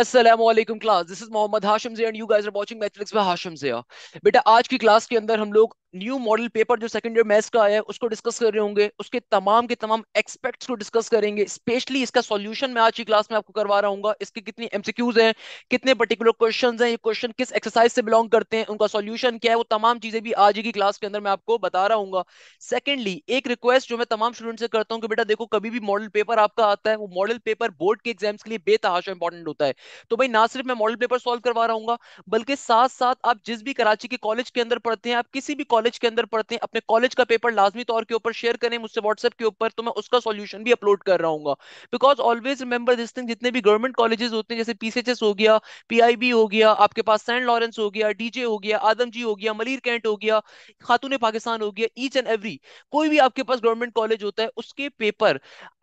Aslam class this is Mohammad Hashim Zia and you guys are watching Matrix by Hashim Zia. बेटा आज की class के अंदर हम लोग न्यू मॉडल पेपर जो सेकंड ईयर मैथ्स का आया है उसको डिस्कस कर रहे होंगे उसके तमाम के तमाम एक्सपेक्ट्स को डिस्कस करेंगे स्पेशली इसका सॉल्यूशन मैं आज की क्लास में आपको करवा रहा हूँ इसके कितनी एमसीक्यूज हैं कितने पर्टिकुलर क्वेश्चन हैं ये क्वेश्चन किस एक्सरसाइज से बिलोंग करते हैं उनका सॉल्यूशन क्या है वो तमाम चीजें भी आज की क्लास के अंदर मैं आपको बता रहा हूँ सेकेंडली एक रिक्वेस्ट जो मैं तमाम स्टूडेंट से करता हूँ कि बेटा देखो कभी भी मॉडल पेपर आपका आता है वो मॉडल पेपर बोर्ड के एग्जाम्स के लिए बेतहाशा इंपॉर्टेंट होता है तो भाई ना सिर्फ मैं मॉडल पेपर सॉल्व करवा रहा हूँ बल्कि साथ साथ आप जिस भी कराची के कॉलेज के अंदर पढ़ते हैं आप किसी भी कॉलेज के अंदर पढ़ते हैं अपने कॉलेज का पेपर लाजमी तौर के ऊपर शेयर करें मुझसे व्हाट्सएप के ऊपर तो मैं उसका सोल्यूशन भी अपलोड कर रहा हूँ because always remember this thing जितने भी गवर्नमेंट कॉलेजेस होते हैं जैसे पीसीएचएस हो गया पी हो गया आपके पास सेंट लॉरेंस हो गया डीजे हो गया आदम जी हो गया मलिर कैंट हो गया खातून पाकिस्तान हो गया ईच एंड एवरी कोई भी आपके पास गवर्नमेंट कॉलेज होता है उसके पेपर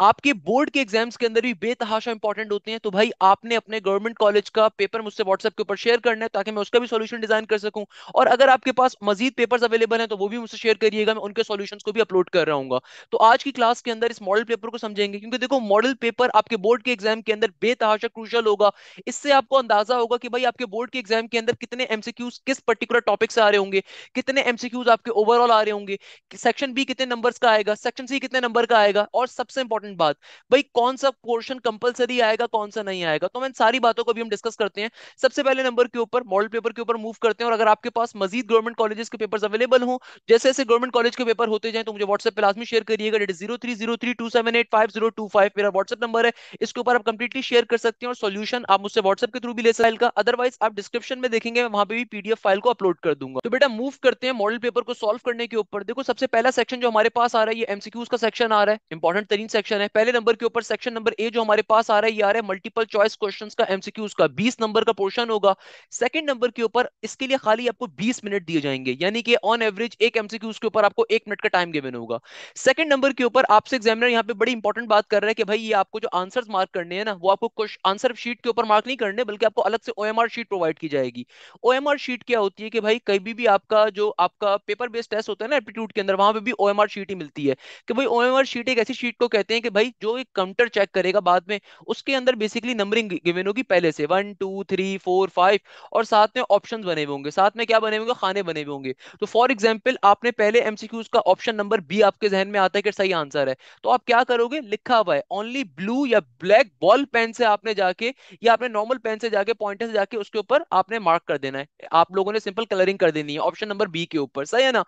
आपके बोर्ड के एग्जाम्स के अंदर भी बेतहाशा इंपॉर्टेंट होते हैं तो भाई आपने अपने गवर्नमेंट कॉलेज का पेपर मुझसे व्हाट्सएप के ऊपर शेयर करना है ताकि मैं उसका भी सोल्यूशन डिजाइन कर सकूं और अगर आपके पास मजीद पेपर्स अवेलेबल हैं तो वो भी मुझसे शेयर करिएगा मैं उनके सोल्यूशन को भी अपलोड कर रहा हूँ तो आज की क्लास के अंदर इस मॉडल पेपर को समझेंगे क्योंकि देखो मॉडल पेपर आपके बोर्ड के एग्जाम के अंदर बेतहाशा क्रूशल होगा इससे आपको अंदाजा होगा कि भाई आपके बोर्ड के एग्जाम के अंदर कितने एमसीक्यूज किस पर्टिकुलर टॉपिक से आ रहे होंगे कितने एमसीक्यूज आपके ओवरऑल आ रहे होंगे सेक्शन बी कितने नंबर का आएगा सेक्शन सी कितने नंबर का आएगा और सबसे इंपॉर्टेंट बात भाई कौन सा पोर्शन कंपलसरी आएगा कौन सा नहीं आएगा तो मैं सारी सारी बातों को भी हम डिस्कस करते हैं सबसे पहले नंबर के ऊपर मॉडल पेपर के ऊपर मूव करते हैं और अगर आपके पास मजीद गवर्नमेंट कॉलेज के पेपर अवेलेबल हो जैसे जैसे गवर्नमेंट कॉलेज के पेपर होते जाए तो मुझे व्हाट्सएप पर लाजमी शेयर करिएगा that zero three zero three two seven eight five zero two five मेरा व्हाट्सएप नंबर है इसके ऊपर आप कंप्लीटली शेयर कर सकते हैं और सोल्यूशन आप मुझसे व्हाट्सएप के थ्रू भी ले सकते का अदरवाइज आप डिस्क्रिप्शन में देखेंगे वहां पर भी पीडीएफ फाइल को अपलोड कर दूंगा तो बेटा मूव करते हैं मॉडल पेपर को सॉल्व करने के ऊपर देखो सबसे पहला सेक्शन जो हमारे पास आ रहा है ये एमसीक्यूज का सेक्शन आ रहा है इंपॉर्टेंट तरीन सेक्शन है पहले नंबर के ऊपर सेक्शन नंबर ए जो हमारे पास आ रहा है ये आ रहा है मल्टीपल चॉइस क्वेश्चंस का एमसीक्यूज का बीस नंबर का पोर्शन होगा सेकंड नंबर के ऊपर इसके लिए खाली आपको बीस मिनट दिए जाएंगे यानी कि ऑन एवरेज एक एमसीक्यूज के ऊपर आपको एक मिनट का टाइम गिवन होगा सेकंड नंबर के ऊपर आपसे एग्जामिनर यहाँ पे बड़ी इंपॉर्टेंट बात कर रहे हैं कि भाई ये आपको जो आंसर मार्क करने हैं ना वो आपको आंसर शीट के ऊपर मार्क नहीं करने बल्कि आपको अलग से ओ शीट प्रोवाइड की जाएगी ओ शीट क्या होती है कि भाई कभी भी आपका जो आपका पेपर बेस्ड टेस्ट होता है ना एप्टीट्यूड के अंदर वहां पर भी ओ शीट ही मिलती है कि भाई ओ शीट एक ऐसी शीट को कहते हैं कि भाई जो एक काउंटर चेक करेगा बाद में उसके अंदर बेसिकली नंबरिंग गिवन होगी होगी पहले से one two three four five और साथ में ऑप्शन बने हुए होंगे साथ में क्या बने होंगे खाने बने हुए होंगे तो फॉर एग्जाम्पल आपने पहले एमसीक्यूज का ऑप्शन नंबर बी आपके जहन में आता है कि सही आंसर है तो आप क्या करोगे लिखा हुआ है ओनली ब्लू या ब्लैक बॉल पेन से आपने जाके या आपने नॉर्मल पेन से जाके पॉइंटर से जाके उसके ऊपर आपने मार्क कर देना है आप लोगों ने सिंपल कलरिंग कर देनी है ऑप्शन नंबर बी के ऊपर सही है ना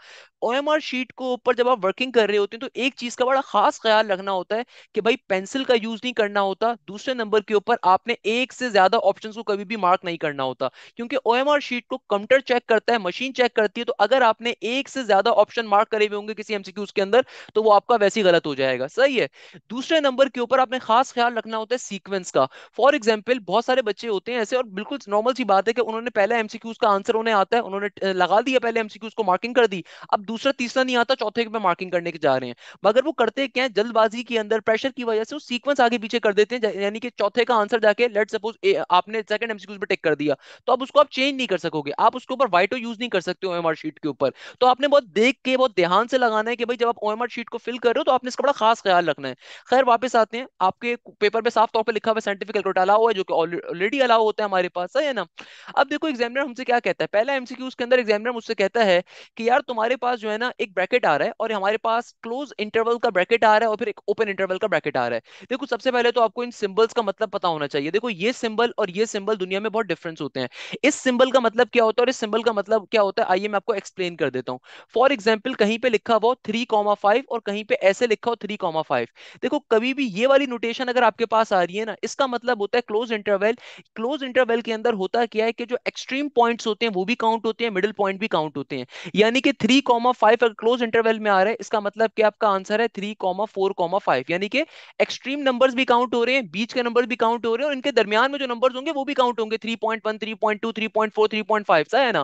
ओएमआर शीट को ऊपर जब आप वर्किंग कर रहे होते हैं तो एक चीज का बड़ा खास ख्याल रखना होता है कि भाई पेंसिल का यूज नहीं करना होता दूसरे नंबर के ऊपर आपने एक एक से ज्यादा ऑप्शन को कभी भी मार्क नहीं करना होता क्योंकि ओ शीट को कंप्यूटर चेक करता है मशीन चेक करती है तो अगर आपने एक से ज्यादा ऑप्शन मार्क करे हुए होंगे किसी एमसीक्यू के अंदर तो वो आपका वैसे ही गलत हो जाएगा सही है दूसरे नंबर के ऊपर आपने खास ख्याल रखना होता है सीक्वेंस का फॉर एग्जाम्पल बहुत सारे बच्चे होते हैं ऐसे और बिल्कुल नॉर्मल सी बात है कि उन्होंने पहले एमसीक्यूज का आंसर उन्हें आता है उन्होंने लगा दिया पहले एमसीक्यूज को मार्किंग कर दी अब दूसरा तीसरा नहीं आता चौथे पे मार्किंग करने के जा रहे हैं मगर वो करते क्या है जल्दबाजी के अंदर प्रेशर की वजह से वो सीक्वेंस आगे पीछे कर देते हैं यानी कि चौथे का आंसर जाके लेट्स सपोज आपने सेकंड एमसीक्यूज में टिक कर दिया तो अब उसको आप चेंज नहीं कर सकोगे आप उसके ऊपर वाइटो यूज नहीं कर सकते ओएमआर शीट के ऊपर तो आपने बहुत देख के बहुत ध्यान से लगाना है कि भाई जब आप ओएमआर शीट को फिल कर रहे हो तो आपने इसका बड़ा खास ख्याल रखना है खैर वापस आते हैं आपके पेपर में साफ तौर पर लिखा हुआ साइंटिफिक कैलकुलेट अलाउ है जो कि ऑलरेडी अलाउ होता है हमारे पास है ना अब देखो एग्जामिनर हमसे क्या कहता है पहला एमसीक्यूज के अंदर एग्जामिनर मुझसे कहता है कि यार तुम्हारे पास जो है ना एक ब्रैकेट आ रहा है और हमारे पास क्लोज इंटरवल का ब्रैकेट आ रहा है और फिर एक ओपन इंटरवल का ब्रैकेट आ रहा है देखो सबसे पहले तो आपको इन सिंबल्स का मतलब पता होना चाहिए देखो ये सिंबल और ये सिंबल दुनिया में बहुत डिफरेंस होते हैं इस सिंबल का मतलब क्या होता है और इस सिंबल का मतलब क्या होता है आइए मैं आपको एक्सप्लेन कर देता हूँ फॉर एग्जाम्पल कहीं पे लिखा हुआ थ्री कॉमा फाइव और कहीं पे ऐसे लिखा हो थ्री कॉमा फाइव देखो कभी भी ये वाली नोटेशन अगर आपके पास आ रही है ना इसका मतलब होता है क्लोज इंटरवेल क्लोज इंटरवेल के अंदर होता क्या है कि जो एक्सट्रीम पॉइंट्स होते हैं वो भी काउंट होते हैं मिडिल पॉइंट भी काउंट होते हैं यानी कि थ्री कॉमा फाइव अगर क्लोज इंटरवेल में आ रहा है इसका मतलब क्या आपका आंसर है three comma four comma five यानी कि एक्सट्रीम नंबर्स भी काउंट हो रहे हैं बीच के नंबर भी काउंट हो रहे हैं और इनके दरमियान दरमियान में जो नंबर होंगे वो भी काउंट होंगे three three three point point point one two four three point five सा है ना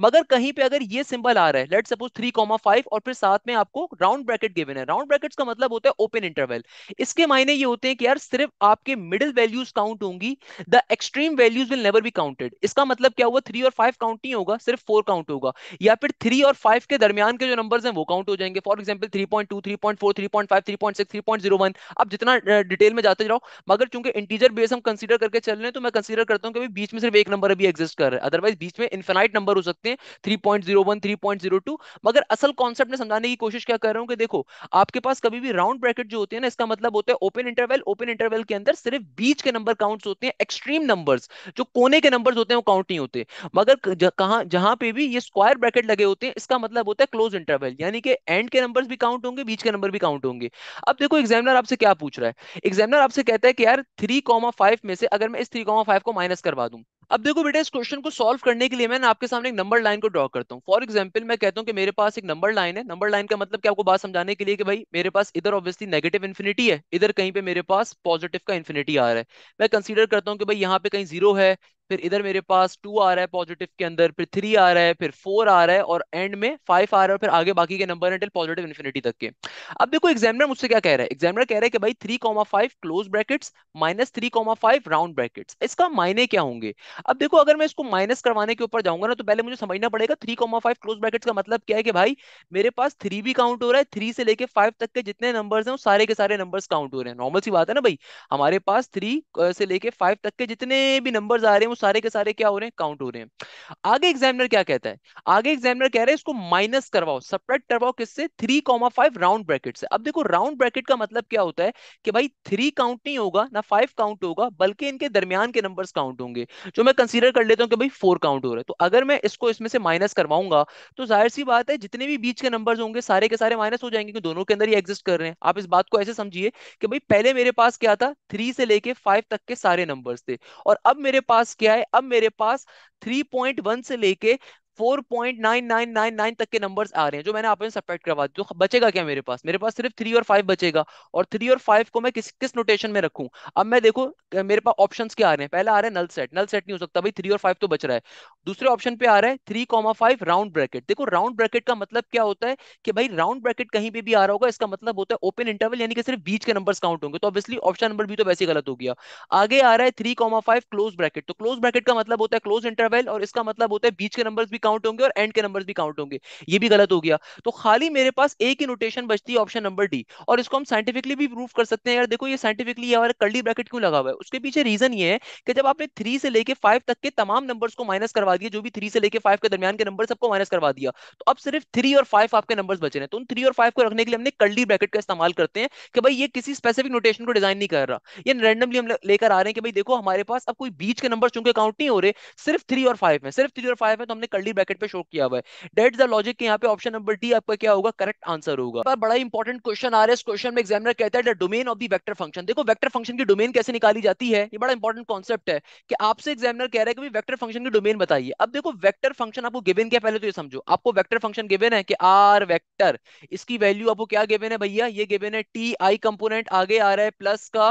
मगर कहीं पे अगर ये सिंबल आ रहा है let suppose three comma five और फिर साथ में आपको राउंड ब्रैकेट गिवन है राउंड ब्रैकेट का मतलब होता है ओपन इंटरवल इसके मायने ये होते हैं कि यार सिर्फ आपके मिडिल वैल्यूज काउंट होंगी the extreme values will never be counted इसका मतलब क्या हुआ थ्री और फाइव काउंट नहीं होगा सिर्फ फोर काउंट होगा या फिर थ्री और फाइव के दरमियान के जो नंबर है वो काउंट हो जाएंगे for example three point two three point four three point five three point six three point zero one आप जितना डिटेल में जाते जाओ मगर चूंकि इंटीजर बेस हम कंसिडर करके करके चल रहे हैं तो मैं कंसीडर करता हूँ कि बीच में सिर्फ एक नंबर अभी एग्जिस्ट कर रहा है अदरवाइज बीच में इन्फेनाइट नंबर हो सकते हैं three point zero one three point zero two मगर असल कॉन्सेप्ट में समझाने की कोशिश क्या कर रहा हूँ कि देखो आपके पास कभी भी राउंड ब्रैकेट जो होते हैं ना इसका मतलब होता है ओपन इंटरवल ओपन इंटरवल के अंदर सिर्फ बीच के नंबर काउंट होते हैं एक्सट्रीम नंबर जो कोने के नंबर होते हैं वो काउंट नहीं होते मगर कहा जहां पे भी ये स्क्वायर ब्रैकेट लगे होते हैं इसका मतलब होता है क्लोज इंटरवल यानी कि एंड के नंबर भी काउंट होंगे बीच के नंबर भी काउंट होंगे अब देखो एग्जामिनर आपसे क्या पूछ रहा है एग्जामिनर आपसे कहता है कि यार थ्री कॉमा फाइव में से अगर अगर मैं इस थ्री कॉमा फाइव को माइनस करवा दूं अब देखो बेटा इस क्वेश्चन को सॉल्व करने के लिए मैं आपके सामने एक नंबर लाइन को ड्रॉ करता हूँ फॉर एग्जाम्पल मैं कहता हूँ कि मेरे पास एक नंबर लाइन है नंबर लाइन का मतलब क्या आपको बात समझाने के लिए कि भाई मेरे पास इधर ऑब्वियसली नेगेटिव इन्फिनिटी है इधर कहीं पे मेरे पास पॉजिटिव का इन्फिनिटी आ रहा है मैं कंसिडर करता हूँ कि भाई यहाँ पे कहीं जीरो है फिर इधर मेरे पास टू आ रहा है पॉजिटिव के अंदर फिर थ्री आ रहा है फिर फोर आ रहा है और एंड में फाइव आ रहा है और फिर आगे बाकी के नंबर है पॉजिटिव इन्फिनिटी तक के अब देखो एग्जामिनर मुझसे क्या कह रहा है एग्जामिनर कह रहा है कि भाई three comma five close brackets minus three comma five round brackets इसका मायने क्या होंगे अब देखो अगर मैं इसको माइनस करवाने के ऊपर जाऊंगा ना तो पहले मुझे समझना पड़ेगा three comma five close brackets का मतलब क्या है कि भाई मेरे पास थ्री भी काउंट हो रहा है थ्री से लेकर फाइव तक के जितने नंबर है वो सारे के सारे नंबर काउंट हो रहे हैं नॉर्मल सी बात है ना भाई हमारे पास थ्री से लेके फाइव तक के जितने भी नंबर आ रहे हैं सारे के सारे क्या हो रहे हैं काउंट हो रहे हैं आगे एग्जामिनर क्या कहता है आगे एग्जामिनर कह रहे हैं इसको माइनस करवाओ सप्रेट करवाओ किससे three comma five round bracket से अब देखो राउंड ब्रैकेट का मतलब क्या होता है कि भाई थ्री काउंट नहीं होगा ना फाइव काउंट होगा बल्कि इनके दरमियान के नंबर काउंट होंगे जो मैं कंसिडर कर लेता हूँ कि भाई फोर काउंट हो रहा है तो अगर मैं इसको इसमें से माइनस करवाऊंगा तो जाहिर सी बात है जितने भी बीच के नंबर होंगे सारे के सारे माइनस हो जाएंगे दोनों के अंदर ही एग्जिस्ट कर रहे हैं आप इस बात को ऐसे समझिए कि भाई पहले मेरे पास क्या था थ्री से लेके फाइव तक के सारे नंबर्स थे और अब मेरे पास क्या गया है अब मेरे पास 3.1 से लेके 4.9999 तक के नंबर्स आ रहे हैं जो मैंने आपने सेपरेट करवा दी तो बचेगा क्या मेरे पास मेरे पास सिर्फ थ्री और फाइव बचेगा और थ्री और फाइव को मैं किस किस नोटेशन में रखूं अब मैं देखो मेरे पास ऑप्शंस क्या आ रहे हैं पहला आ रहा है नल सेट नल सेट नहीं हो सकता भाई थ्री और फाइव तो बच रहा है दूसरे ऑप्शन पे आ रहा है three comma five round bracket देखो राउंड ब्रैकेट का मतलब क्या होता है कि भाई राउंड ब्रैकेट कहीं पे भी आ रहा होगा इसका मतलब होता है ओपन इंटरवल यानी कि सिर्फ बीच के नंबर काउंट होंगे तो ऑब्वियसली ऑप्शन नंबर भी तो वैसे गलत हो गया आगे आ रहा है three comma five close bracket तो क्लोज ब्रैकेट का मतलब होता है क्लोज इंटरवल और इसका मतलब होता है बीच के नंबर भी काउंट होंगे और एंड के नंबर भी काउंट होंगे ये भी गलत हो गया तो खाली मेरे पास एक ही नोटेशन बचती है ऑप्शन नंबर डी और इसको हम साइंटिफिकली भी प्रूव कर सकते हैं यार देखो ये साइंटिफिकली हमारे कल्डी ब्रैकेट क्यों लगा हुआ है उसके पीछे रीजन ये है कि जब आपने थ्री से लेकर फाइव तक के तमाम नंबर को माइनस करवा दिया जो भी थ्री से लेकर फाइव के दरमियान के नंबर सबको माइनस करवा दिया तो अब सिर्फ थ्री और फाइव आपके नंबर बचे हैं तो उन थ्री और फाइव को रखने के लिए हमने कल्डी ब्रैकेट का इस्तेमाल करते हैं कि भाई ये किसी स्पेसिफिक नोटेशन को डिजाइन नहीं कर रहा ये रैंडमली हम लेकर आ रहे हैं कि भाई देखो हमारे पास अब कोई बीच के नंबर चूंकि काउंट नहीं हो रहे सिर्फ थ्री और फाइव है सिर्फ थ्री और फाइव है तो हमने कर्ली ब्रैकेट पे शो किया हुआ है डेट द लॉजिक के यहाँ पे ऑप्शन नंबर डी आपका क्या होगा करेक्ट आंसर होगा पर बड़ा इंपॉर्टेंट क्वेश्चन आ रहा है क्वेश्चन में एग्जामिनर कहता है domain of the vector function देखो वेक्टर फंक्शन की डोमेन कैसे निकाली जाती है ये बड़ा इंपॉर्टेंट कॉन्सेप्ट है कि आपसे एग्जामिनर कह रहा है कि वेक्टर फंक्शन की डोमेन बताइए अब देखो वेक्टर फंक्शन आपको गिवन क्या पहले तो ये समझो आपको वेक्टर फंक्शन गिवन है कि आर वेक्टर इसकी वैल्यू आपको क्या गिवन है भैया ये गिवन है टी आई कंपोनेंट आगे आ रहा है प्लस का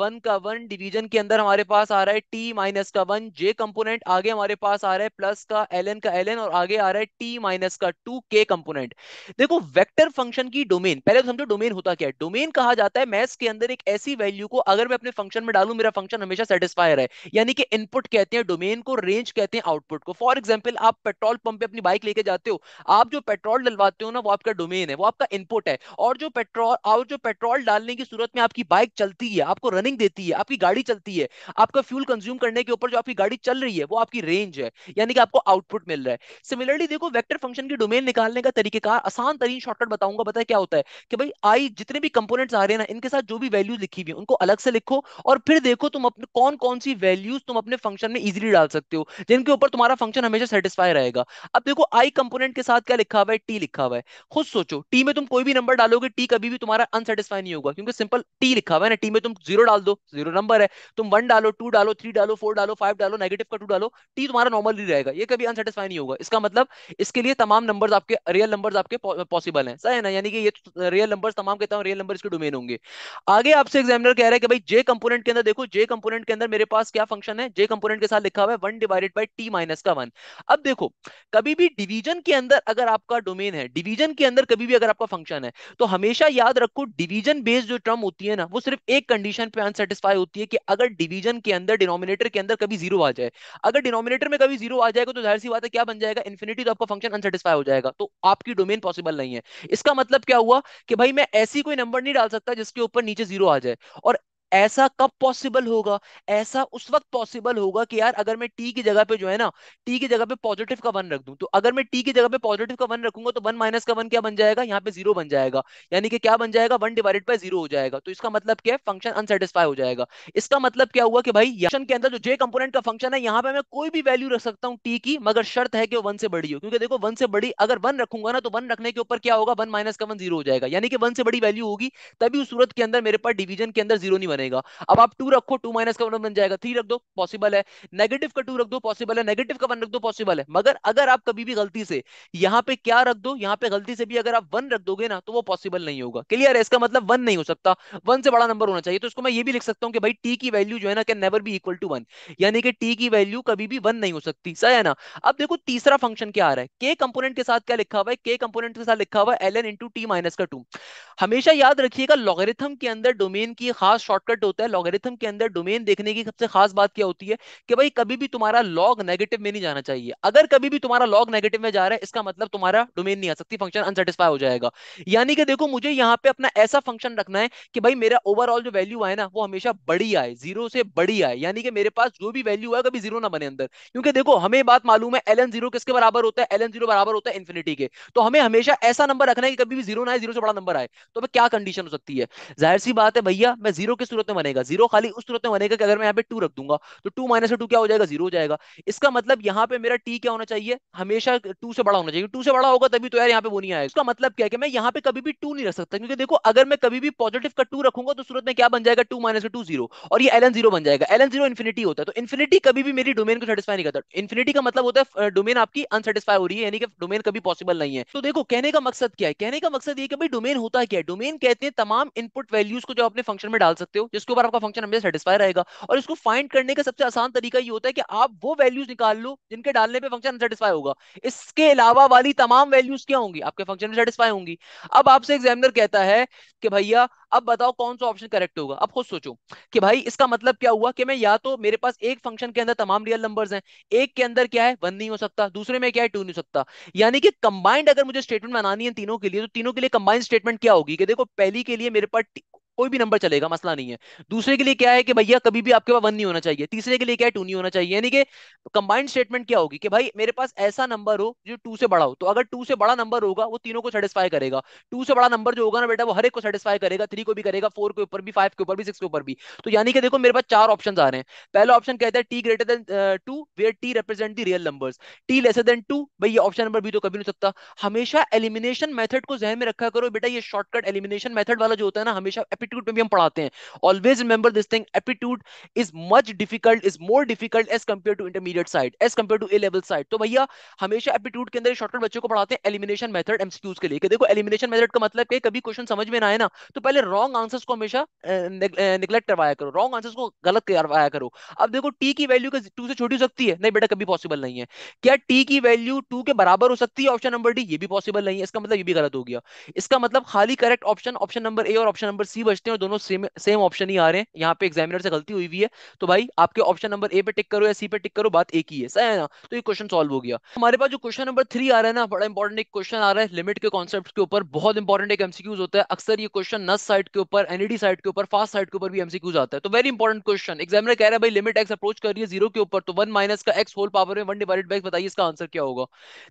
वन का वन डिवीजन के अंदर हमारे पास आ रहा है टी माइनस का वन जे कंपोनेंट आगे हमारे पास आ रहा है प्लस का एल एलन का एलन और आगे आ रहा है टी माइनस का टू के कंपोनेंट देखो वेक्टर फंक्शन की डोमेन पहले तो समझो डोमेन होता क्या है डोमेन कहा जाता है मैथ्स के अंदर एक ऐसी वैल्यू को अगर मैं अपने फंक्शन में डालू मेरा फंक्शन हमेशा सेटिस्फाई है यानी कि इनपुट कहते हैं डोमेन को रेंज कहते हैं आउटपुट को फॉर एग्जाम्पल आप पेट्रोल पंप पे अपनी बाइक लेके जाते हो आप जो पेट्रोल डलवाते हो ना वो आपका डोमेन है वो आपका इनपुट है और जो पेट्रोल और जो पेट्रोल डालने की सूरत में आपकी बाइक चलती है आपको रनिंग देती है आपकी गाड़ी चलती है आपका फ्यूल कंज्यूम करने के ऊपर जो आपकी गाड़ी चल रही है वो आपकी रेंज है यानी कि आपको आउटपुट इनपुट मिल रहा है सिमिलरली देखो वेक्टर फंक्शन की डोमेन निकालने का तरीके का आसान तरीन शॉर्टकट बताऊंगा बताया क्या होता है कि भाई आई जितने भी कंपोनेंट्स आ रहे हैं ना इनके साथ जो भी वैल्यूज लिखी हुई है उनको अलग से लिखो और फिर देखो तुम अपने कौन कौन सी वैल्यूज तुम अपने फंक्शन में इजिली डाल सकते हो जिनके ऊपर तुम्हारा फंक्शन हमेशा सेटिस्फाई रहेगा अब देखो आई कंपोनेंट के साथ क्या लिखा हुआ है टी लिखा हुआ है खुद सोचो टी में तुम कोई भी नंबर डालोगे टी कभी भी तुम्हारा अनसेटिस्फाई नहीं होगा क्योंकि सिंपल टी लिखा हुआ है ना टी में तुम जीरो डाल दो जीरो नंबर है तुम वन डालो टू डालो थ्री डालो फोर डालो फाइव डालो नेगेटिव का टू डालो टी तुम्हारा नॉर्मल रहेगा ये कभी सेटिस्फाई नहीं होगा इसका मतलब इसके लिए तमाम नंबर्स आपके रियल नंबर्स आपके पॉसिबल हैं सही है ना यानी कि ये रियल नंबर्स तमाम कहता तमाम रियल नंबर इसके डोमेन होंगे आगे आपसे एग्जामिनर कह रहा है कि भाई जे कंपोनेंट के अंदर देखो जे कंपोनेंट के अंदर मेरे पास क्या फंक्शन है जे कंपोनेंट के साथ लिखा हुआ है one divided by T minus का वन अब देखो कभी भी डिवीजन के अंदर अगर आपका डोमेन है डिवीजन के अंदर कभी भी अगर आपका फंक्शन है तो हमेशा याद रखो डिवीजन बेस्ड जो टर्म होती है ना वो सिर्फ एक कंडीशन पे अनसेटिस्फाई होती है कि अगर डिवीजन के अंदर डिनोमिनेटर के अंदर कभी जीरो आ जाए अगर डिनोमिनेटर में कभी जीरो आ जाएगा तो जाहिर सी बात है क्या बन जाएगा इन्फिनिटी तो आपका फंक्शन अनसेटिस्फाई हो जाएगा तो आपकी डोमेन पॉसिबल नहीं है इसका मतलब क्या हुआ कि भाई मैं ऐसी कोई नंबर नहीं डाल सकता जिसके ऊपर नीचे जीरो आ जाए और ऐसा कब पॉसिबल होगा ऐसा उस वक्त पॉसिबल होगा कि यार अगर मैं टी की जगह पे जो है ना टी की जगह पे पॉजिटिव का वन रख दूं तो अगर मैं टी की जगह पे पॉजिटिव का वन रखूंगा तो वन माइनस का वन क्या बन जाएगा यहाँ पे जीरो बन जाएगा यानी कि क्या बन जाएगा वन डिवाइडेड बाय जीरो हो जाएगा तो इसका मतलब क्या है फंक्शन अनसेटिस्फाई हो जाएगा इसका मतलब क्या हुआ कि भाई फंक्शन के अंदर जो जे कंपोनेंट का फंक्शन है यहाँ पे मैं कोई भी वैल्यू रख सकता हूँ टी की मगर शर्त है कि वन से बड़ी हो क्योंकि देखो वन से बड़ी अगर वन रखूंगा ना तो वन रखने के ऊपर क्या होगा वन माइनस का वन जीरो हो जाएगा यानी कि वन से बड़ी वैल्यू होगी तभी उस सूरत के अंदर मेरे पास डिवीजन के अंदर जीरो नहीं बनेगा अब आप टू रखो टू माइनस का वन मतलब बन जाएगा थ्री रख दो पॉसिबल है नेगेटिव का टू रख दो पॉसिबल है नेगेटिव का वन रख दो पॉसिबल है मगर अगर आप कभी भी गलती से यहाँ पे क्या रख दो यहाँ पे गलती से भी अगर आप वन रख दोगे ना तो वो पॉसिबल नहीं होगा क्लियर है इसका मतलब वन नहीं हो सकता वन से बड़ा नंबर होना चाहिए तो इसको मैं ये भी लिख सकता हूँ कि भाई टी की वैल्यू जो है ना can never be equal to one यानी कि टी की वैल्यू कभी भी वन नहीं हो सकती सही है ना अब देखो तीसरा फंक्शन क्या आ रहा है के कंपोनेंट के साथ क्या लिखा हुआ है के कंपोनेंट के साथ लिखा हुआ है L N into T minus का टू हमेशा याद रखिएगा लॉगरिथम के अंदर डोमेन की खास शॉर्टकट शॉर्टकट होता है लॉगरिथम के अंदर डोमेन देखने की सबसे खास बात क्या होती है कि भाई कभी भी तुम्हारा लॉग नेगेटिव में नहीं जाना चाहिए अगर कभी भी तुम्हारा लॉग नेगेटिव में जा रहा है इसका मतलब तुम्हारा डोमेन नहीं आ सकती फंक्शन अनसेटिस्फाई हो जाएगा यानी कि देखो मुझे यहाँ पे अपना ऐसा फंक्शन रखना है कि भाई मेरा ओवरऑल जो वैल्यू आए ना वो हमेशा बड़ी आए जीरो से बड़ी आए यानी कि मेरे पास जो भी वैल्यू है कभी जीरो ना बने अंदर क्योंकि देखो हमें बात मालूम है एल जीरो किसके बराबर होता है एल जीरो बराबर होता है इन्फिनिटी के तो हमें हमेशा ऐसा नंबर रखना है कि कभी भी जीरो ना आए जीरो से बड़ा नंबर आए तो क्या कंडीशन हो सकती है जाहिर सी बात है भैया मैं जीरो के सूरत में बनेगा जीरो खाली उस सूरत में बनेगा कि अगर मैं यहाँ पे टू रख दूंगा तो टू माइनस टू क्या हो जाएगा जीरो हो जाएगा इसका मतलब यहाँ पे मेरा टी क्या होना चाहिए हमेशा टू से बड़ा होना चाहिए टू से बड़ा होगा तभी तो यार यहाँ पे वो नहीं आएगा इसका मतलब क्या है कि मैं यहाँ पे कभी भी टू नहीं रख सकता क्योंकि देखो अगर मैं कभी भी पॉजिटिव का टू रखूंगा तो सूरत में क्या बन जाएगा टू माइनस टू जीरो और ये एल एन जीरो बन जाएगा एल एन जीरो इन्फिनिटी होता है तो इन्फिनिटी कभी भी मेरी डोमेन को सेटिस्फाई नहीं करता इन्फिनिटी का मतलब होता है डोमेन आपकी अनसेटिस्फाई हो रही है यानी कि डोमेन कभी पॉसिबल नहीं है तो देखो कहने का मकसद क्या है कहने का मकसद ये कि भाई डोमेन होता क्या है डोमेन कहते हैं तमाम इनपुट वैल्यूज को जो अपने फंक्शन में डाल सकते हो जिसके ऊपर आपका फंक्शन हमेशा सेटिस्फाई रहेगा और इसको फाइंड करने का सबसे आसान तरीका ये होता है कि आप वो वैल्यूज निकाल लो जिनके डालने पे फंक्शन अनसेटिस्फाई होगा इसके अलावा वाली तमाम वैल्यूज क्या होंगी आपके फंक्शन में सेटिस्फाई होंगी अब आपसे एग्जामिनर कहता है कि भैया अब बताओ कौन सा ऑप्शन करेक्ट होगा अब खुद सोचो कि भाई इसका मतलब क्या हुआ कि मैं या तो मेरे पास एक फंक्शन के अंदर तमाम रियल नंबर्स हैं एक के अंदर क्या है वन नहीं हो सकता दूसरे में क्या है टू नहीं हो सकता यानी कि कंबाइंड अगर मुझे स्टेटमेंट बनानी है तीनों के लिए तो तीनों के लिए कंबाइंड स्टेटमेंट क्या होगी कि देखो पहली के लिए मेरे पास कोई भी नंबर चलेगा मसला नहीं है दूसरे के लिए क्या है कि भैया कभी भी आपके पास वन नहीं होना चाहिए तीसरे के लिए क्या है टू नहीं होना चाहिए यानी कि कंबाइंड स्टेटमेंट क्या होगी कि भाई मेरे पास ऐसा नंबर हो जो टू से बड़ा हो तो अगर टू से बड़ा नंबर होगा वो तीनों को सेटिस्फाई करेगा टू से बड़ा नंबर जो होगा ना बेटा वो हर एक को सेटिस्फाई करेगा थ्री को भी करेगा फोर के ऊपर भी फाइव के ऊपर भी सिक्स के ऊपर भी तो यानी कि देखो मेरे पास चार ऑप्शन आ रहे हैं पहला ऑप्शन कहता है T greater than two where T represent the real numbers T lesser than two भाई ये ऑप्शन नंबर भी तो कभी नहीं हो सकता हमेशा एलिमिनेशन मेथड को जहन में रखा करो बेटा ये शॉर्टकट एलिमिनेशन मेथड वाला जो होता है ना हमेशा एप्टीट्यूड में भी हम पढ़ाते हैं always remember this thing aptitude is much difficult is more difficult as compare to intermediate side as compare to A level side तो भैया हमेशा एप्टीट्यूड के अंदर शॉर्टकट बच्चों को पढ़ाते हैं एलिमिनेशन मेथड एमसीक्यूज के लिए देखो एलिमिनेशन मेथड का मतलब है कभी क्वेश्चन समझ में ना आए ना तो पहले रॉन्ग आंसर्स को हमेशा निगलेक्ट करवाया करो रॉन्ग आंसर्स को गलत करवाया करो अब देखो टी की वैल्यू टू से छोटी हो सकती है नहीं बेटा कभी पॉसिबल नहीं है क्या टी की वैल्यू टू के बराबर हो सकती है ऑप्शन नंबर डी ये भी पॉसिबल नहीं है इसका मतलब ये भी गलत हो गया इसका मतलब खाली correct option option number A और ऑप्शन नंबर सी बचता पूछते हैं और दोनों सेम सेम ऑप्शन ही आ रहे हैं यहाँ पे एग्जामिनर से गलती हुई हुई है तो भाई आपके ऑप्शन नंबर ए पे टिक करो या सी पे टिक करो बात एक ही है सही है ना तो ये क्वेश्चन सॉल्व हो गया हमारे पास जो क्वेश्चन नंबर थ्री आ रहा है ना बड़ा इंपॉर्टेंट एक क्वेश्चन आ रहा है लिमिट के कॉन्सेप्ट के ऊपर बहुत इंपॉर्टेंट एक एमसीक्यूज होता है अक्सर ये क्वेश्चन नस साइड के ऊपर एनईडी साइड e के ऊपर फास्ट साइड के ऊपर भी एमसीक्यूज आता है तो वेरी इंपॉर्टेंट क्वेश्चन एग्जामिनर कह रहा है भाई लिमिट एक्स अप्रोच कर रही है जीरो के ऊपर तो वन माइनस का एक्स होल पावर में वन डिवाइड बाई बताइए इसका आंसर क्या होगा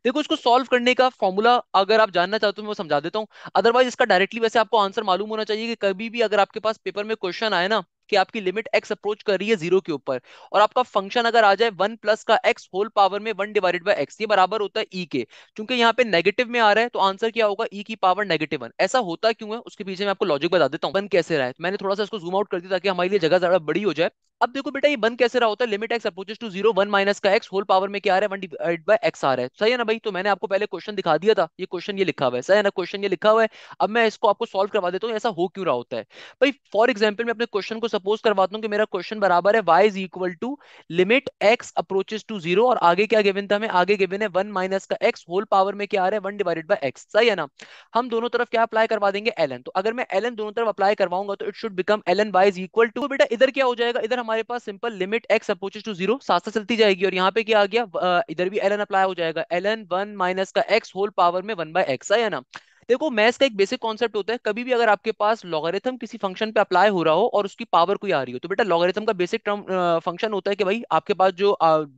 देखो इसको सॉल्व करने का फॉर्मूला अगर आप जानना चाहते हो मैं समझा देता हूँ अदरवाइज इसका डायरेक्टली वैसे आपको आंसर मालूम होना चाहिए कि कभी भी अगर आपके पास पेपर में क्वेश्चन आए ना कि आपकी लिमिट एक्स अप्रोच कर रही है जीरो के ऊपर और आपका फंक्शन अगर आ जाए वन प्लस का एक्स होल पावर में वन डिवाइडेड बाई एक्स ये बराबर होता है ई e के क्योंकि यहाँ पे नेगेटिव में आ रहा है तो आंसर क्या होगा ई e की पावर नेगेटिव वन ऐसा होता क्यों है उसके पीछे मैं आपको लॉजिक बता देता हूँ वन कैसे रहा है तो मैंने थोड़ा सा इसको जूम आउट कर दिया ताकि हमारे लिए जगह ज्यादा बड़ी हो जाए अब देखो बेटा ये बन कैसे रहा होता है limit X approaches to zero one minus का एक्स होल पावर में क्या आ रहा है वन डिवाइड बाय एक्स आ रहा है सही है ना भाई तो मैंने आपको पहले क्वेश्चन दिखा दिया था ये क्वेश्चन ये लिखा हुआ है सही है ना क्वेश्चन ये लिखा हुआ है अब मैं इसको आपको सॉल्व करवा देता हूँ ऐसा हो क्यों रहा होता है भाई फॉर एग्जाम्पल मैं अपने क्वेश्चन को सपोज करवाता हूँ कि मेरा क्वेश्चन बराबर है Y is equal to limit X approaches to zero और आगे क्या गिवन था हमें आगे गिवन है वन माइनस का एक्स होल पावर में क्या आ रहा है वन डिवाइडेड बाई एक्स सही है ना हम दोनों तरफ क्या अप्लाई करवा देंगे एल तो अगर मैं एल दोनों तरफ अप्लाई करवाऊंगा तो it should become L N Y is equal to बेटा इधर क्या हो जाएगा इधर हमारे पास simple limit X approaches to zero साथ साथ चलती जाएगी और यहाँ पे क्या आ गया इधर भी एल अप्लाई हो जाएगा एल एन का एक्स होल पावर में वन बाय एक्स है ना देखो मैथ्स का एक बेसिक कॉन्सेप्ट होता है कभी भी अगर आपके पास लॉगरिथम किसी फंक्शन पे अप्लाई हो रहा हो और उसकी पावर कोई आ रही हो तो बेटा लॉगरिथम का बेसिक टर्म फंक्शन होता है कि भाई आपके पास जो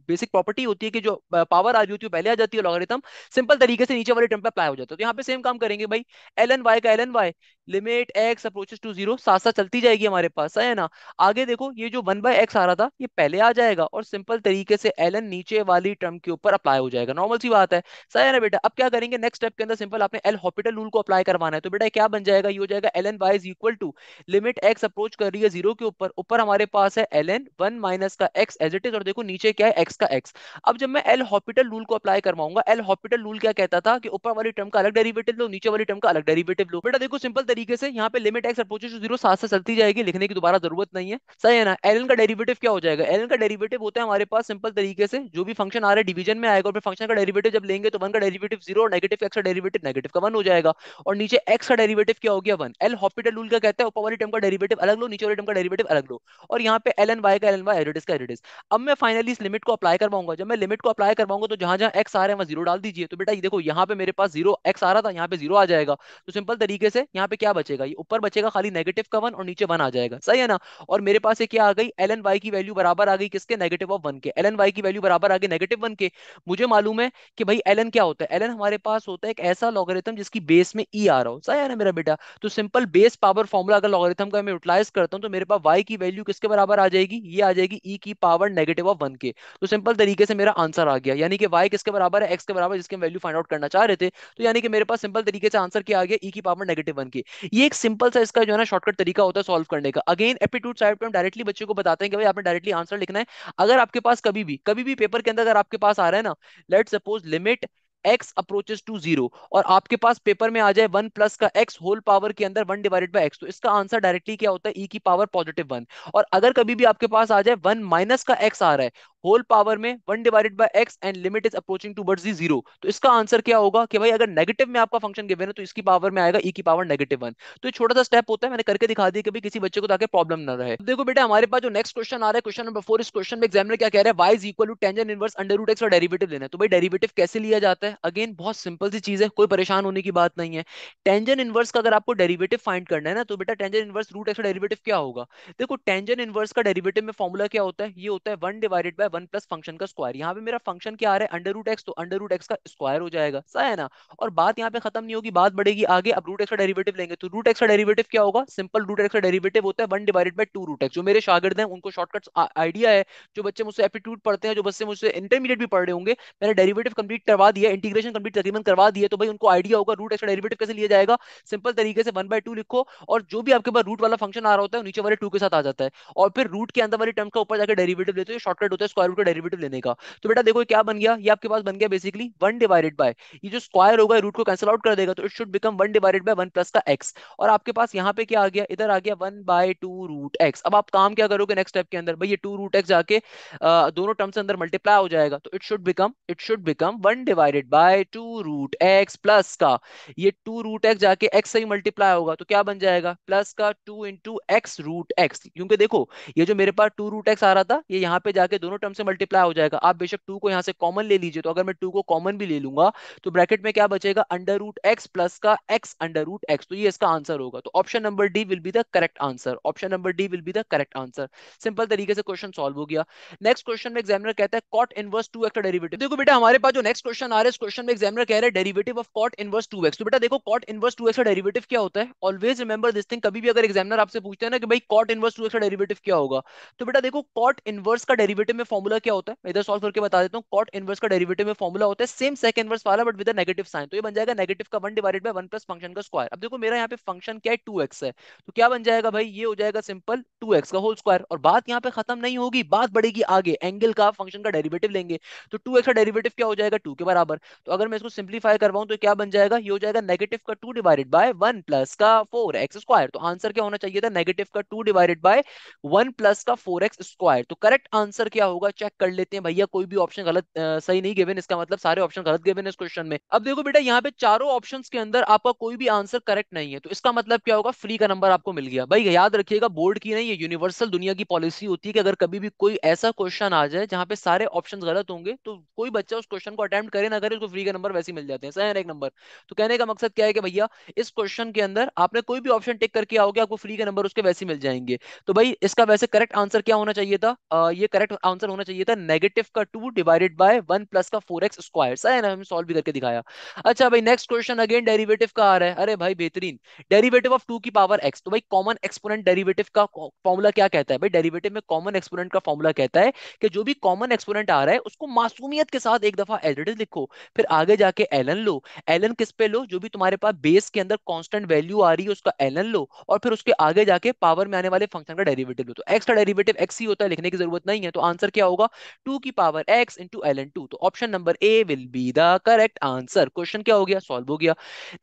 बेसिक प्रॉपर्टी होती है कि जो पावर आ रही होती है पहले आ जाती है लॉगरिथम सिंपल तरीके से नीचे वाले टर्म पे अप्लाई हो जाता है तो यहाँ पे सेम काम करेंगे भाई एल एन वाई का L N Y limit X approaches to zero साथ साथ चलती जाएगी हमारे पास है ना आगे देखो ये जो वन बाय एक्स आ रहा था ये पहले आ जाएगा और सिंपल तरीके से एल एन नीचे वाली टर्म के ऊपर अप्लाई हो जाएगा नॉर्मल सी बात है सही है ना बेटा अब क्या करेंगे नेक्स्ट स्टेप के अंदर सिंपल आपने एल हॉपिटल रूल को अप्लाई करवाना है तो बेटा क्या बन जाएगा ये हो जाएगा L N Y is equal to limit X approach कर रही है जीरो के ऊपर ऊपर हमारे पास है एल एन वन माइनस का एक्स एज इट इज और देखो नीचे क्या है एक्स का एक्स अब जब मैं एल हॉपिटल रूल को अप्लाई करवाऊंगा एल हॉपिटल रूल क्या कहता था कि ऊपर वाली टर्म का अलग डेरिवेटिव लो नीचे वाली टर्म का अलग डेरिवेटिव लो बेटा देखो सिंपल तरीके से यहाँ पे लिमिट एक्स अप्रोचेस जीरो साथ से चलती जाएगी लिखने की दोबारा जरूरत नहीं है सही है ना एल का डेरिवेटिव क्या हो जाएगा एल का डेरिवेटिव होता है हमारे पास सिंपल तरीके से जो भी फंक्शन आ रहा है डिवीजन में आएगा और फिर फंक्शन का डेरिवेटिव जब लेंगे तो वन का डेरिवेटिव जीरो और नेगेटिव एक्स का डेरिवेटिव नेगेटिव का वन हो जाएगा जाएगा और नीचे एक्स का डेरिवेटिव क्या हो गया वन एल हॉपिटल रूल का कहता है ऊपर वाली टर्म का डेरिवेटिव अलग लो नीचे वाली टर्म का डेरिवेटिव अलग लो और यहाँ पे एल एन वाई का एल एन वाई एरिटिस का एरिटिस अब मैं फाइनली इस लिमिट को अप्लाई करवाऊंगा जब मैं लिमिट को अप्लाई करवाऊंगा तो जहां जहां एक्स आ रहा है वहां जीरो डाल दीजिए तो बेटा ये देखो यहाँ पे मेरे पास जीरो एक्स आ रहा था यहाँ पे जीरो आ जाएगा तो सिंपल तरीके से यहाँ पे क्या बचेगा ये ऊपर बचेगा खाली नेगेटिव का वन और नीचे वन आ जाएगा सही है ना और मेरे पास ये क्या आ गई एल एन वाई की वैल्यू बराबर आ गई किसके नेगेटिव ऑफ वन के एल एन वाई की वैल्यू बराबर आ गई नेगेटिव वन के मुझे मालूम है कि भाई एल एन क्या होता है एल एन हमारे पास होता है एक ऐसा लॉगरिथम जिसकी बेस में ई e आ रहा हो सही है ना मेरा बेटा तो सिंपल बेस पावर फॉर्मूला अगर लॉगरिथम का मैं यूटिलाइज करता हूँ तो मेरे पास वाई की वैल्यू किसके बराबर आ जाएगी ये आ जाएगी ई e की पावर नेगेटिव ऑफ वन के तो सिंपल तरीके से मेरा आंसर आ गया यानी कि वाई किसके बराबर है एक्स के बराबर जिसके वैल्यू फाइंड आउट करना चाह रहे थे तो यानी कि मेरे पास सिंपल तरीके से आंसर क्या आ गया ई e की पावर नेगेटिव वन के ये एक सिंपल सा इसका जो है ना शॉर्टकट तरीका होता है सॉल्व करने का अगेन एप्टीट्यूड साइड पर हम डायरेक्टली बच्चे को बताते हैं कि भाई आपने डायरेक्टली आंसर लिखना है अगर आपके पास कभी भी कभी भी पेपर के अंदर अगर आपके पास आ रहा है ना let suppose limit X approaches to zero और आपके पास पेपर में आ जाए वन प्लस का एक्स होल पावर के अंदर वन डिवाइडेड बाई एक्स तो इसका आंसर डायरेक्टली क्या होता है ई e की पावर पॉजिटिव वन और अगर कभी भी आपके पास आ जाए वन माइनस का एक्स आ रहा है होल पावर में one divided by x and limit is approaching to the zero तो इसका आंसर क्या होगा कि भाई अगर नेगेटिव में आपका फंक्शन गिवन है तो इसकी पावर में आएगा ई e की पावर नेगेटिव वन तो ये छोटा सा स्टेप होता है मैंने करके दिखा दिया कि किसी बच्चे को ताकि तो प्रॉब्लम ना रहे तो देखो बेटा हमारे पास जो नेक्स्ट क्वेश्चन आ रहा है क्वेश्चन नंबर फोर इस क्वेश्चन में एग्जामिनर क्या कह रहा है Y is equal to tangent inverse under root x और डेरिवेटिव लेना तो भाई डेरिवेटिव कैसे लिया जाता है अगेन बहुत सिंपल सी चीज है कोई परेशान होने की बात नहीं है टेंजन इनवर्स का अगर आपको डेरिवेटिव फाइंड करना है ना तो बेटा टेंजन इनवर्स रूट एक्स का डेरिवेटिव क्या होगा देखो टेंजन इनवर्स का डेरिवेटिव में फॉर्मूला क्या होता है ये होता है वन डिवाइडेड बाय है वन प्लस फंक्शन का स्क्वायर यहाँ पे मेरा फंक्शन क्या आ रहा है अंडर रूट एक्स तो अंडर रूट एक्स का स्क्वायर हो जाएगा सही है ना और बात यहाँ पे खत्म नहीं होगी बात बढ़ेगी आगे अब रूट एक्स का डेरिवेटिव लेंगे तो रूट एक्स का डेरिवेटिव क्या होगा सिंपल रूट एक्स का डेरिवेटिव होता है one divided by two root x जो मेरे शागिर्द हैं उनको शॉर्टकट आइडिया है जो बच्चे मुझसे एप्टीट्यूड पढ़ते हैं जो बच्चे मुझसे इंटरमीडिएट भी पढ़ रहे होंगे मैंने डेरिवेटिव कंप्लीट करवा दिया इंटीग्रेशन कंप्लीट तकरीबन करवा दिया तो भाई उनको आइडिया होगा रूट एक्स का डेरिवेटिव कैसे लिया जाएगा सिंपल तरीके से वन बाय टू लिखो और जो भी आपके पास रूट वाला फंक्शन आ रहा होता है नीचे वाले टू के साथ आ जाता है और फिर रूट के अंदर वाले टर्म का ऊपर जाकर डेरिवेटिव लेते हो शॉर्टकट होता है स्क्वायर रूट का डेरिवेटिव लेने का तो बेटा देखो क्या बन गया ये आपके पास बन गया बेसिकली वन डिवाइडेड बाय ये जो स्क्वायर होगा रूट को कैंसिल आउट कर देगा तो it should become one divided by one plus का एक्स और आपके पास यहाँ पे क्या आ गया इधर आ गया one by two root x अब आप काम क्या करोगे नेक्स्ट स्टेप के अंदर भाई ये टू रूट एक्स जाके दोनों टर्म्स अंदर मल्टीप्लाई हो जाएगा तो it should become it should become one divided by two root x plus का ये टू रूट एक्स जाके एक्स से ही मल्टीप्लाई होगा तो क्या बन जाएगा प्लस का two into x root x क्योंकि देखो ये जो मेरे पास टू रूट एक्स आ रहा था ये यहाँ पे जाके दोनों टर्म टर्म से मल्टीप्लाई हो जाएगा आप बेशक टू को यहाँ से कॉमन ले लीजिए तो अगर मैं टू को कॉमन भी ले लूंगा तो ब्रैकेट में क्या बचेगा अंडर रूट एक्स प्लस का एक्स अंडर रूट एक्स तो ये इसका आंसर होगा तो option number D will be the correct answer option number D will be the correct answer simple तरीके से क्वेश्चन सॉल्व हो गया नेक्स्ट क्वेश्चन में एग्जामिनर कहता है cot inverse two x derivative देखो बेटा हमारे पास जो नेक्स्ट क्वेश्चन आ रहा है क्वेश्चन में एग्जामिनर कह रहे हैं derivative of cot inverse two x तो बेटा देखो कॉट इनवर्स टू एक्स का डेरिवेटिव क्या होता है ऑलवेज रिमेंबर दिस थिंग कभी भी अगर एग्जामिनर आपसे पूछते हैं ना कि भाई कॉट इनवर्स टू एक्स का डेरिवेटिव क्या होगा तो बेटा देखो कॉट इनवर्स का डेरिवेटिव में फॉर्म फॉर्मूला क्या होता है इधर सॉल्व करके बता देता हूँ कॉट इनवर्स का डेरिवेटिव में फॉर्मूला होता है सेम सेकंड इनवर्स वाला बट विद नेगेटिव साइन तो ये बन जाएगा नेगेटिव का one divided by one plus function का स्क्वायर अब देखो मेरा यहाँ पे फंक्शन क्या है टू एक्स है तो क्या बन जाएगा भाई ये हो जाएगा सिंपल टू एक्स का होल स्क्वायर और बात यहाँ पे खत्म नहीं होगी बात बढ़ेगी आगे एंगल का फंक्शन का डेरिवेटिव लेंगे तो टू एक्स का डेरिवेटिव क्या हो जाएगा टू के बराबर तो अगर मैं इसको सिंप्लीफाई करवाऊँ तो क्या बन जाएगा ये हो जाएगा नेगेटिव का two divided by one plus का फोर एक्स स्क्वायर तो आंसर क्या होना चाहिए था नेगेटिव का two divided by one plus का फोर एक्स स्क्वायर तो करेक्ट आंसर क्या होगा बार चेक कर लेते हैं भैया कोई भी ऑप्शन गलत सही नहीं गिवन इसका मतलब सारे ऑप्शन गलत गिवन इस क्वेश्चन में अब देखो बेटा यहाँ पे चारों ऑप्शन के अंदर आपका कोई भी आंसर करेक्ट नहीं है तो इसका मतलब क्या होगा फ्री का नंबर आपको मिल गया भाई याद रखिएगा बोर्ड की नहीं ये यूनिवर्सल दुनिया की पॉलिसी होती है कि अगर कभी भी कोई ऐसा क्वेश्चन आ जाए जहाँ पे सारे ऑप्शन गलत होंगे तो कोई बच्चा उस क्वेश्चन को अटेम्प्ट करे ना करे उसको फ्री का नंबर वैसे मिल जाते हैं सही एक नंबर तो कहने का मकसद क्या है कि भैया इस क्वेश्चन के अंदर आपने कोई भी ऑप्शन टिक करके आओगे आपको फ्री का नंबर उसके वैसे मिल जाएंगे तो भाई इसका वैसे करेक्ट आंसर क्या होना चाहिए था ये करेक्ट आंसर होना होना चाहिए था नेगेटिव का two divided by one plus का फोर एक्स स्क्वायर सर है ना हमें सॉल्व भी करके दिखाया अच्छा भाई नेक्स्ट क्वेश्चन अगेन डेरिवेटिव का आ रहा है अरे भाई बेहतरीन डेरिवेटिव ऑफ टू की पावर एक्स तो भाई कॉमन एक्सपोरेंट डेरिवेटिव का फॉर्मूला क्या कहता है भाई डेरिवेटिव में कॉमन एक्सपोरेंट का फॉर्मूला कहता है कि जो भी कॉमन एक्सपोरेंट आ रहा है उसको मासूमियत के साथ एक दफा एल लिखो फिर आगे जाके एलन लो एलन किस पे लो जो भी तुम्हारे पास बेस के अंदर कॉन्स्टेंट वैल्यू आ रही है उसका एलन लो और फिर उसके आगे जाके पावर में आने वाले फंक्शन का डेरिवेटिव लो तो एक्स का डेरिवेटिव एक्स ही होता है लिखने की जरूरत नहीं है तो आंसर क्या होगा टू की power x into l n two तो option number A will be the correct answer question क्या हो गया सॉल्व हो गया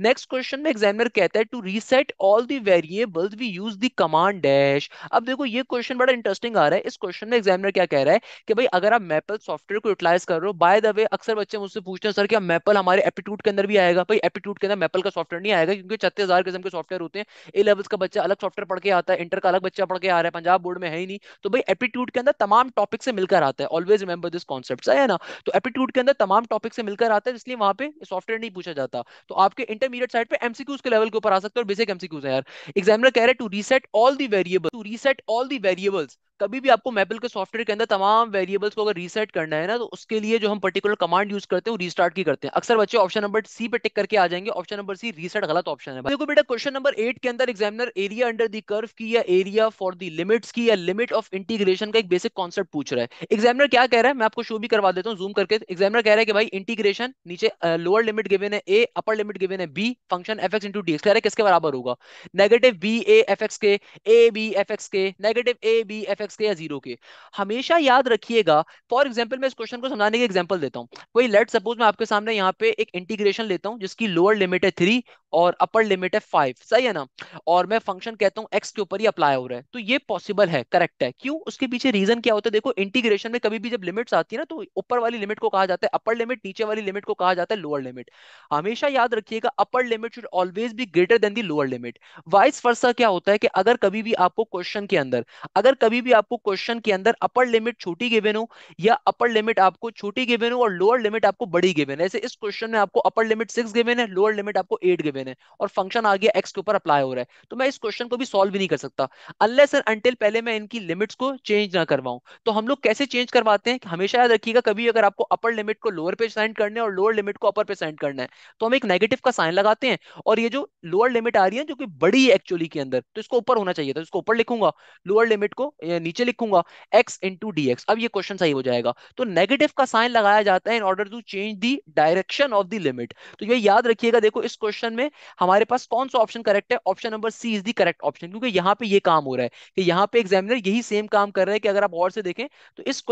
नेक्स्ट क्वेश्चन में एग्जामिनर कहता है to reset all the variables we use the command dash अब देखो ये क्वेश्चन बड़ा इंटरेस्टिंग आ रहा है इस क्वेश्चन में एग्जामिनर क्या कह रहा है कि भाई अगर आप मैपल सॉफ्टवेयर को यूटिलाइज कर रहे हो बाय द वे अक्सर बच्चे मुझसे पूछते हैं सर क्या मैपल हमारे एप्टीट्यूड के अंदर भी आएगा भाई एप्टीट्यूड के अंदर मैपल का सॉफ्टवेयर नहीं आएगा क्योंकि छत्तीस हजार किस्म के सॉफ्टवेयर होते हैं ए लेवल्स का बच्चा अलग सॉफ्टवेयर पढ़ के आता है इंटर का अलग बच्चा पढ़ के आ रहा है पंजाब बोर्ड में है ही नहीं तो भाई एप्टीट्यूड के अंदर तमाम टॉपिक से मिल मिलकर आता है ऑलवेज रिमेंबर दिस कॉन्सेप्ट है ना तो एप्टीट्यूड के अंदर तमाम टॉपिक से मिलकर आता है इसलिए वहां पे सॉफ्टवेयर नहीं पूछा जाता तो आपके इंटरमीडिएट साइड पे एमसीक्यूज के लेवल के ऊपर आ सकते हैं और बेसिक एमसीक्यूज है यार एग्जामिनर कह रहे हैं to reset all the variable to reset all the variables कभी भी आपको मैपल के सॉफ्टवेयर के अंदर तमाम वेरिएबल्स को अगर रीसेट करना है ना तो उसके लिए जो हम पर्टिकुलर कमांड यूज करते हैं वो रीस्टार्ट की करते हैं अक्सर बच्चे ऑप्शन नंबर सी पे टिक करके आ जाएंगे ऑप्शन नंबर सी रीसेट गलत ऑप्शन है देखो बेटा क्वेश्चन नंबर एट के अंदर examiner area under the curve की या एरिया फॉर दी लिमिट्स की या लिमिट ऑफ इंटीग्रेशन का एक बेसिक कॉन्सेप्ट पूछ रहा है एग्जामिनर क्या कह रहा है मैं आपको शो भी करवा देता हूँ जूम करके एग्जामिनर कह रहा है कि भाई इंटीग्रेशन नीचे लोअर लिमिट गिवेन है ए अपर लिमिट गिवेन है b function f x into d x कह रहे किसके बराबर होगा negative b a f x के ए बी एफ एक्स के negative a b f x के या जीरो के हमेशा याद रखिएगा फॉर एग्जाम्पल मैं इस क्वेश्चन को समझाने के एग्जाम्पल देता हूँ कोई लेट सपोज मैं आपके सामने यहाँ पे एक इंटीग्रेशन लेता हूँ जिसकी लोअर लिमिट है थ्री और अपर लिमिट है फाइव सही है ना और मैं फंक्शन कहता हूँ एक्स के ऊपर ही अप्लाई हो रहा है तो ये पॉसिबल है करेक्ट है क्यों उसके पीछे रीजन क्या होता है देखो इंटीग्रेशन में कभी भी जब लिमिट्स आती है ना तो ऊपर वाली लिमिट को कहा जाता है अपर लिमिट नीचे वाली लिमिट को कहा जाता है लोअर लिमिट हमेशा याद रखिएगा upper limit should always be greater than the lower limit vice versa क्या होता है कि अगर कभी भी आपको क्वेश्चन के अंदर अगर कभी भी आपको क्वेश्चन के अंदर अपर लिमिट छोटी गिवेन हो या अपर लिमिट आपको छोटी गिवेन हो और लोअर लिमिट आपको बड़ी गिवेन है इस क्वेश्चन में आपको अपर लिमिट सिक्स गिवेन है लोअर लिमिट आपको एट गिवेन है और फंक्शन आ गया एक्स के ऊपर अप्लाई हो रहा है तो मैं इस क्वेश्चन को भी सोल्व भी नहीं कर सकता अल्ले सर अंटिल पहले मैं इनकी लिमिट्स को चेंज ना करवाऊँ तो हम लोग कैसे चेंज करवाते हैं हमेशा याद रखिएगा कभी अगर आपको अपर लिमिट को लोअर पे साइन करना है और लोअर लिमिट को अपर पे साइन करना है तो हम एक नेगेटिव का साइन लगाते हैं और ये जो लोअर लिमिट आ रही है जो कि बड़ी है एक्चुअली के अंदर तो इसको ऊपर होना चाहिए था तो इसको ऊपर लिखूंगा लोअर लिमिट को नीचे लिखूंगा एक्स इंटू डी एक्स अब ये क्वेश्चन सही हो जाएगा तो नेगेटिव का साइन लगाया जाता है in order to change the direction of the limit तो ये याद रखिएगा देखो इस क्वेश्चन में हमारे पास कौन सा ऑप्शन करेक्ट है option number C is the correct option क्योंकि यहाँ पे ये काम हो रहा है कि यहाँ पे एग्जामिनर यही सेम काम कर रहे हैं कि अगर आप और से देखें तो इस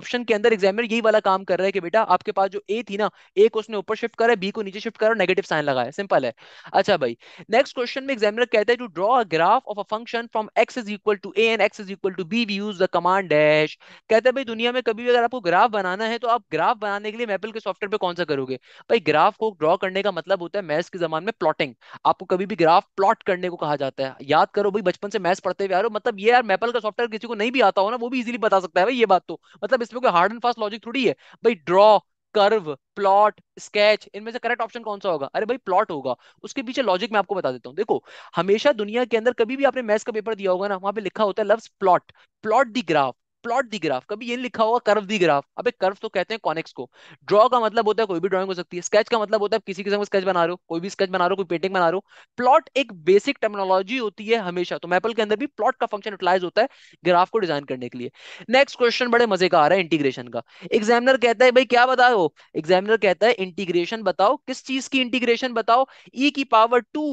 ऑप्शन के अंदर एग्जामिनर यही वाला काम कर रहा है कि बेटा आपके पास जो ए थी ना ए को उसने ऊपर शिफ्ट करा बी को नीचे शिफ्ट करा नेगेटिव साइन लगाया सिंपल है अच्छा भाई नेक्स्ट क्वेश्चन में एग्जामिनर कहता है to draw a graph of a function from x is equal to a and x is equal to b कभी भी यूज द कमांड डैश कहते हैं भाई दुनिया में कभी भी अगर आपको ग्राफ बनाना है तो आप ग्राफ बनाने के लिए मैपल के सॉफ्टवेयर पे कौन सा करोगे भाई ग्राफ को ड्रॉ करने का मतलब होता है मैथ्स के जमान में प्लॉटिंग आपको कभी भी ग्राफ प्लॉट करने को कहा जाता है याद करो भाई बचपन से मैथ्स पढ़ते हुए यार मतलब ये यार मैपल का सॉफ्टवेयर किसी को नहीं भी आता हो ना वो भी इजिली बता सकता है भाई ये बात तो मतलब इसमें कोई हार्ड एंड फास्ट लॉजिक थोड़ी है भाई ड्रॉ कर्व प्लॉट स्केच इनमें से करेक्ट ऑप्शन कौन सा होगा अरे भाई प्लॉट होगा उसके पीछे लॉजिक मैं आपको बता देता हूँ देखो हमेशा दुनिया के अंदर कभी भी आपने मैथ्स का पेपर दिया होगा ना वहां पे लिखा होता है लव्स plot plot the graph plot the graph कभी ये लिखा होगा कर्व दी ग्राफ अबे कर्व तो कहते हैं कॉनेक्स को ड्रॉ का मतलब होता है कोई भी ड्रॉइंग हो सकती है स्केच का मतलब होता है किसी किसम का स्केच बना रहे हो कोई भी स्केच बना रहे हो कोई पेंटिंग बना रहे हो प्लॉट एक बेसिक टर्मिनोलॉजी होती है हमेशा तो मैपल के अंदर भी प्लॉट का फंक्शन यूटिलाइज होता है ग्राफ को डिजाइन करने के लिए नेक्स्ट क्वेश्चन बड़े मजे का आ रहा है इंटीग्रेशन का एग्जामिनर कहता है भाई क्या बताओ एग्जामिनर कहता है इंटीग्रेशन बताओ किस चीज की इंटीग्रेशन बताओ ई e की power two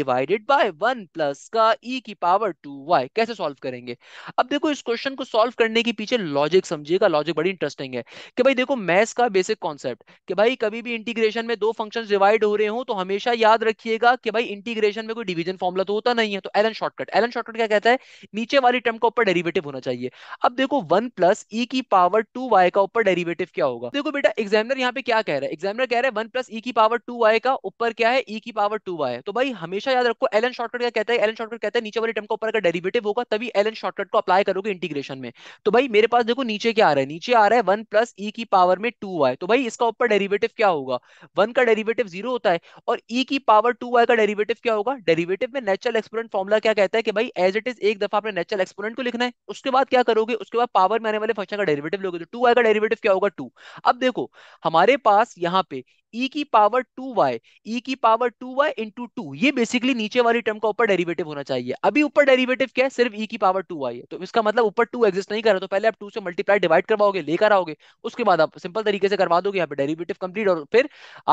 divided by one plus का ई e की पावर टू कैसे सॉल्व करेंगे अब देखो इस क्वेश्चन को सॉल्व करने के पीछे लॉजिक समझिएगा लॉजिक बड़ी इंटरेस्टिंग है कि भाई देखो मैथ्स का बेसिक कॉन्सेप्ट कि भाई कभी भी इंटीग्रेशन में दो फंक्शन डिवाइड हो रहे हो तो हमेशा याद रखिएगा कि भाई इंटीग्रेशन में कोई डिवीजन फॉर्मुला तो होता नहीं है तो एलन शॉर्टकट एलन शॉर्टकट क्या कहता है नीचे वाली टर्म का ऊपर डेरिवेटिव होना चाहिए अब देखो वन प्लस ई की पावर टू वाई का ऊपर डेरिवेटिव क्या होगा देखो बेटा एग्जामिनर यहाँ पे क्या कह रहा है एग्जामिनर कह रहा है वन प्लस ई की पावर टू वाई का ऊपर क्या है ई e की पावर टू वाई तो भाई हमेशा याद रखो एलन शॉर्टकट क्या कहता है एलन शॉर्टकट कहता है नीचे वाली टर्म का ऊपर का डेरिवेटिव होगा तभी एलन शॉर्टकट को अप्लाई करोगे इंटीग्रेशन में तो भाई मेरे पास देखो नीचे क्या आ रहा है नीचे आ रहा है वन प्लस ई की पावर में टू वाई तो भाई इसका ऊपर डेरिवेटिव क्या होगा वन का डेरिवेटिव जीरो होता है और ई की पावर टू वाई का डेरिवेटिव क्या होगा डेरिवेटिव में नेचुरल एक्सपोरेंट फॉर्मुला क्या कहता है कि भाई एज इट इज एक दफा आपने नेचुरल एक्सपोरेंट को लिखना है उसके बाद क्या करोगे उसके बाद पावर में आने वाले फंक्शन का डेरिवेटिव लोगे तो टू वाई का डेरिवेटिव क्या होगा टू अब देखो हमारे पास यहाँ पे e की पावर टू वाई ई की power two y into two ये बेसिकली नीचे वाली टर्म का ऊपर डेरिवेटिव होना चाहिए अभी ऊपर डेरिवेटिव क्या है सिर्फ ई e की पावर टू वाई है तो इसका मतलब ऊपर टू एग्जिस्ट नहीं कर रहा तो पहले आप टू से मल्टीप्लाई डिवाइड करवाओगे लेकर आओगे उसके बाद आप सिंपल तरीके से करवा दोगे यहाँ पे डेरिवेटिव कंप्लीट और फिर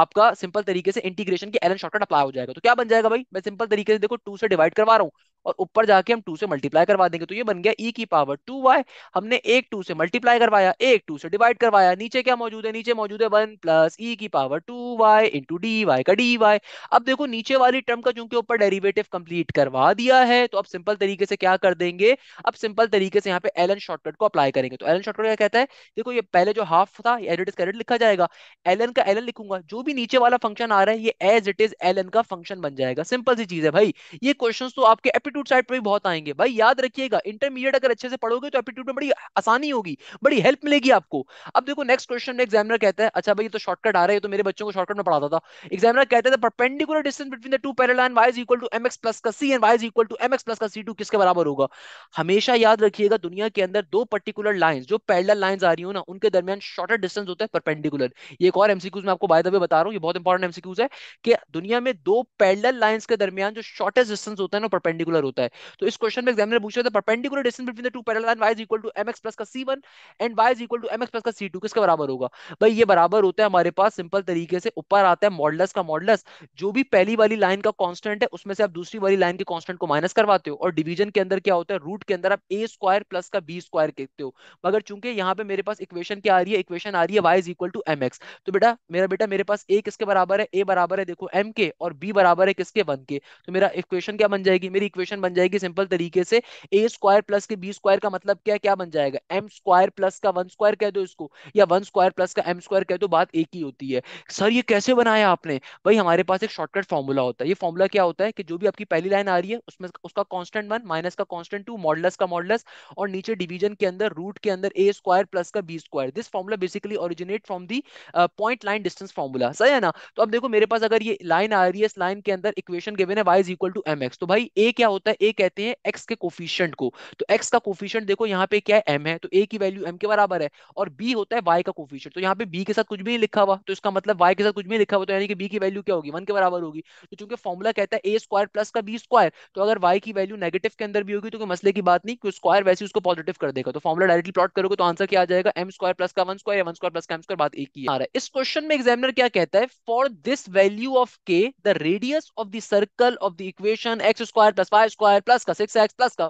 आपका सिंपल तरीके से इंटीग्रेशन के एलन शॉर्टकट अप्लाई हो जाएगा तो क्या बन जाएगा भाई मैं सिंपल तरीके से देखो टू से डिवाइड करवा रहा हूँ और ऊपर जाके हम टू से मल्टीप्लाई करवा देंगे तो ये बन गया ई e की पावर टू वाई हमने एक टू से मल्टीप्लाई करवाया एक टू से डिवाइड करवाया नीचे क्या मौजूद है नीचे मौजूद है वन प्लस ई की power two y into d y का डी वाई अब देखो नीचे वाली टर्म का चूंकि ऊपर डेरिवेटिव कंप्लीट करवा दिया है तो अब सिंपल तरीके से क्या कर देंगे अब सिंपल तरीके से यहाँ पे एलन शॉर्टकट को अप्लाई करेंगे तो एलन शॉर्टकट क्या कहता है देखो ये पहले जो हाफ था एडिट इज कैरेट लिखा जाएगा एलन का एलन लिखूंगा जो भी नीचे वाला फंक्शन आ रहा है ये एज इट इज एलन का फंक्शन बन जाएगा सिंपल सी चीज है भाई ये क्वेश्चन तो आपके एपिट एप्टीट्यूड साइड पर भी बहुत आएंगे भाई याद रखिएगा इंटरमीडिएट अगर अच्छे से पढ़ोगे तो एप्टीट्यूड में बड़ी आसानी होगी बड़ी हेल्प मिलेगी आपको अब देखो नेक्स्ट क्वेश्चन में एग्जामिनर कहता है अच्छा भाई ये तो शॉर्टकट आ रहे हैं तो मेरे बच्चों को शॉर्टकट में पढ़ाता था एग्जामिनर कहते थे perpendicular distance between the two parallel line y equal to mx plus का c and y equal to mx plus का c2 किसके बराबर होगा हमेशा याद रखिएगा दुनिया के अंदर दो पर्टिकुलर लाइंस जो पैरेलल लाइंस आ रही हो ना उनके दरमियान शॉर्टर डिस्टेंस होता है परपेंडिकुलर ये एक और एमसीक्यूज में आपको बाय द वे बता रहा हूं ये बहुत इंपॉर्टेंट एमसीक्यूज है कि दुनिया में दो पैरेलल लाइंस के दरमियान जो शॉर्टेस्ट डिस्टेंस होता है ना परपेंडिकुलर आंसर होता है तो इस क्वेश्चन में एग्जामिनर पूछ रहा था perpendicular distance between the two parallel line y is equal to mx का c1 and y is equal to mx का c2 किसके बराबर होगा भाई ये बराबर होता है हमारे पास सिंपल तरीके से ऊपर आता है मॉडुलस का मॉडुलस जो भी पहली वाली लाइन का कांस्टेंट है उसमें से आप दूसरी वाली लाइन के कांस्टेंट को माइनस करवाते हो और डिवीजन के अंदर क्या होता है रूट के अंदर आप ए स्क्वायर प्लस का बी स्क्वायर कहते हो मगर चूंकि यहाँ पे मेरे पास इक्वेशन क्या आ रही है इक्वेशन आ रही है Y is equal to m x तो बेटा मेरा बेटा मेरे पास ए किसके बराबर है ए बराबर है देखो एम के और बी बराबर है किसके वन के तो मेरा इक्वेशन क्या बन जाएगी मेरी इक्वेशन इक्वेशन बन जाएगी सिंपल तरीके से ए स्क्वायर प्लस के बी स्क्वायर का मतलब क्या क्या बन जाएगा एम स्क्वायर प्लस का वन स्क्वायर कह दो इसको या वन स्क्वायर प्लस का एम स्क्वायर कह दो बात एक ही होती है सर ये कैसे बनाया आपने भाई हमारे पास एक शॉर्टकट फॉर्मूला होता है ये फॉर्मूला क्या होता है कि जो भी आपकी पहली लाइन आ रही है उसमें उसका कॉन्स्टेंट वन माइनस का कॉन्स्टेंट टू मॉडलस का मॉडलस और नीचे डिवीजन के अंदर रूट के अंदर ए स्क्वायर प्लस का b square this formula basically originate from the point line distance formula सही है ना तो अब देखो मेरे पास अगर ये लाइन आ रही है इस लाइन के अंदर इक्वेशन गिवन है y इक्वल टू mx तो भाई a क्या होता होता है ए कहते हैं एक्स के कोफिशियंट को तो एक्स का कोफिशियंट देखो यहाँ पे क्या है एम है तो ए की वैल्यू एम के बराबर है और बी होता है वाई का कोफिशियंट तो यहाँ पे बी के साथ कुछ भी नहीं लिखा हुआ तो इसका मतलब वाई के साथ कुछ भी लिखा हुआ तो यानी कि बी की वैल्यू क्या होगी वन के बराबर होगी तो चूंकि फॉर्मुला कहता है ए स्क्वायर प्लस का बी स्क्वायर तो अगर वाई की वैल्यू नेगेटिव के अंदर भी होगी तो कोई मसले की बात नहीं क्योंकि स्क्वायर वैसे उसको पॉजिटिव कर देगा तो फॉर्मुला डायरेक्टली प्लॉट करोगे तो आंसर क्या आ जाएगा एम स्क्वायर प्लस का one square one square plus का एम स्क्वायर बात एक ही आ रहा है इस क्वेश्चन में एग्जामिनर क्या कहता है for this value of k the radius of the circle of the equation x square plus y y square plus का सिक्स एक्स प्लस का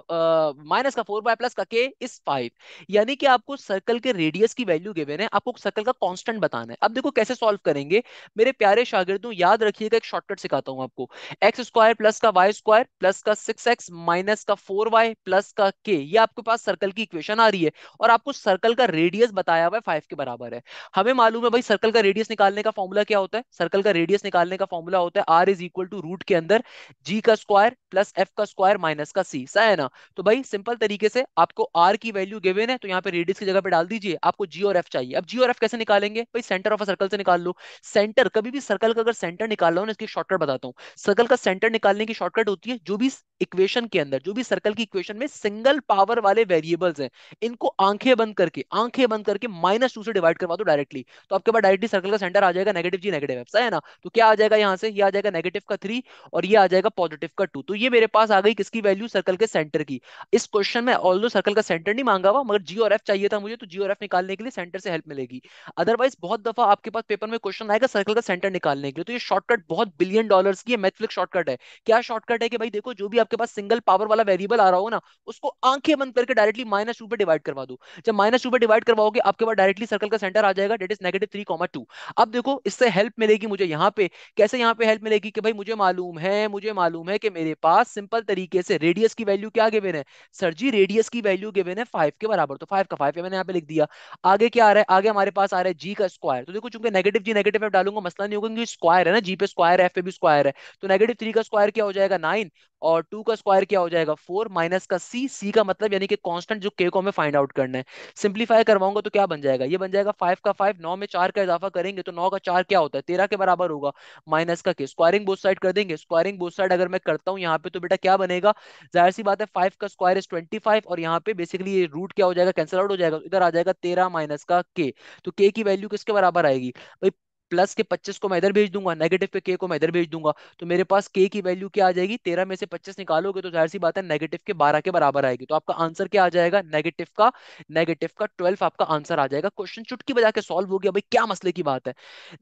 माइनस का फोर वाई प्लस का के इज फाइव यानी कि आपको सर्कल के radius की value given है आपको सर्कल का कॉन्स्टेंट बताना है अब देखो कैसे सॉल्व करेंगे मेरे प्यारे शागिर्दों याद रखिएगा एक शॉर्टकट सिखाता हूँ आपको एक्स स्क्वायर प्लस का वाई स्क्वायर प्लस का सिक्स एक्स माइनस का फोर वाई प्लस का के ये आपके पास सर्कल की इक्वेशन आ रही है और आपको सर्कल का रेडियस बताया हुआ है फाइव के बराबर है हमें मालूम है भाई सर्कल का रेडियस निकालने का फॉर्मूला क्या होता है सर्कल का रेडियस निकालने का फॉर्मूला होता है r is equal to root के अंदर जी का स्क्वायर प्लस एफ का का स्क्वायर माइनस का सी सही है ना तो भाई सिंपल तरीके से आपको आर की वैल्यू गिवेन है तो यहाँ पे रेडियस की जगह पे डाल दीजिए आपको जी और एफ चाहिए अब जी और एफ कैसे निकालेंगे भाई सेंटर ऑफ अ सर्कल से निकाल लो सेंटर कभी भी सर्कल का अगर सेंटर निकाल लो ना इसकी शॉर्टकट बताता हूँ सर्कल का सेंटर निकालने की शॉर्टकट होती है जो भी इक्वेशन के अंदर जो भी सर्कल की इक्वेशन में सिंगल पावर वाले वेरिएबल्स हैं इनको आंखें बंद करके आंखें बंद करके माइनस टू से डिवाइड करवा दो डायरेक्टली तो आपके पास डायरेक्टली सर्कल का सेंटर आ जाएगा नेगेटिव जी नेगेटिव एफ है ना तो क्या आ जाएगा यहाँ से ये आ जाएगा नेगेटिव का थ्री और ये आ जाएगा पॉजिटिव का टू तो ये मेरे पास आ गई किसकी वैल्यू सर्कल के सेंटर की इस क्वेश्चन में ऑल सर्कल का सेंटर नहीं मांगा हुआ मगर जी और एफ चाहिए था मुझे तो जी और एफ निकालने के लिए सेंटर से हेल्प मिलेगी अदरवाइज बहुत दफा आपके पास पेपर में क्वेश्चन आएगा सर्कल का सेंटर निकालने के लिए तो ये शॉर्टकट बहुत बिलियन डॉलर की मैथफ्लिक शॉर्टकट है क्या शॉर्टकट है कि भाई देखो जो भी आपके पास सिंगल पावर वाला वेरिएबल आ रहा हो ना उसको आंखें बंद करके डायरेक्टली माइनस टू पर डिवाइड करवा दो जब माइनस टू पर डिवाइड करवाओगे आपके पास डायरेक्टली सर्कल का सेंटर आ जाएगा that is negative three comma two अब देखो इससे हेल्प मिलेगी मुझे यहाँ पे कैसे यहाँ पे हेल्प मिलेगी कि भाई मुझे मालूम है मुझे मालूम है कि मेरे पास सिंपल सिंपल तरीके से रेडियस की वैल्यू क्या गिवेन है सर जी रेडियस की वैल्यू गिवेन है फाइव के बराबर तो फाइव का फाइव मैंने यहाँ पे लिख दिया आगे क्या आ रहा है आगे हमारे पास आ रहा है जी का स्क्वायर तो देखो चूंकि नेगेटिव जी नेगेटिव एफ डालूंगा मसला नहीं होगा क्योंकि स्क्वायर है ना जी पे स्क्वायर एफ पे भी स्क्वायर है तो नेगेटिव थ्री का स्क्वायर क्या हो जाएगा नाइन और टू का स्क्वायर क्या हो जाएगा फोर माइनस का सी सी का मतलब यानी कि कांस्टेंट जो के को हमें फाइंड आउट करना है सिंप्लीफाई करवाऊंगा तो क्या बन जाएगा ये बन जाएगा फाइव का फाइव नौ में चार का इजाफा करेंगे तो नौ का चार क्या होता है तेरह के बराबर होगा माइनस का के स्क्वायरिंग बोथ साइड कर देंगे स्क्वायरिंग बोथ साइड अगर मैं करता हूँ यहाँ पे तो बेटा क्या क्या बनेगा जाहिर सी बात है फाइव का स्क्वायर इज ट्वेंटी फाइव और यहाँ पे बेसिकली ये रूट क्या हो जाएगा कैंसल आउट हो जाएगा इधर आ जाएगा तेरह माइनस का के तो के की वैल्यू किसके बराबर आएगी भाई प्लस के पच्चीस को मैं इधर भेज दूंगा नेगेटिव पे के को मैं इधर भेज दूंगा तो मेरे पास के की वैल्यू क्या आ जाएगी तेरह में से पच्चीस निकालोगे तो जाहिर सी बात है नेगेटिव के बारह के बराबर आएगी तो आपका आंसर क्या आ जाएगा नेगेटिव का नेगेटिव का ट्वेल्व आपका आंसर आ जाएगा क्वेश्चन चुटकी बजा के सॉल्व हो गया भाई क्या मसले की बात है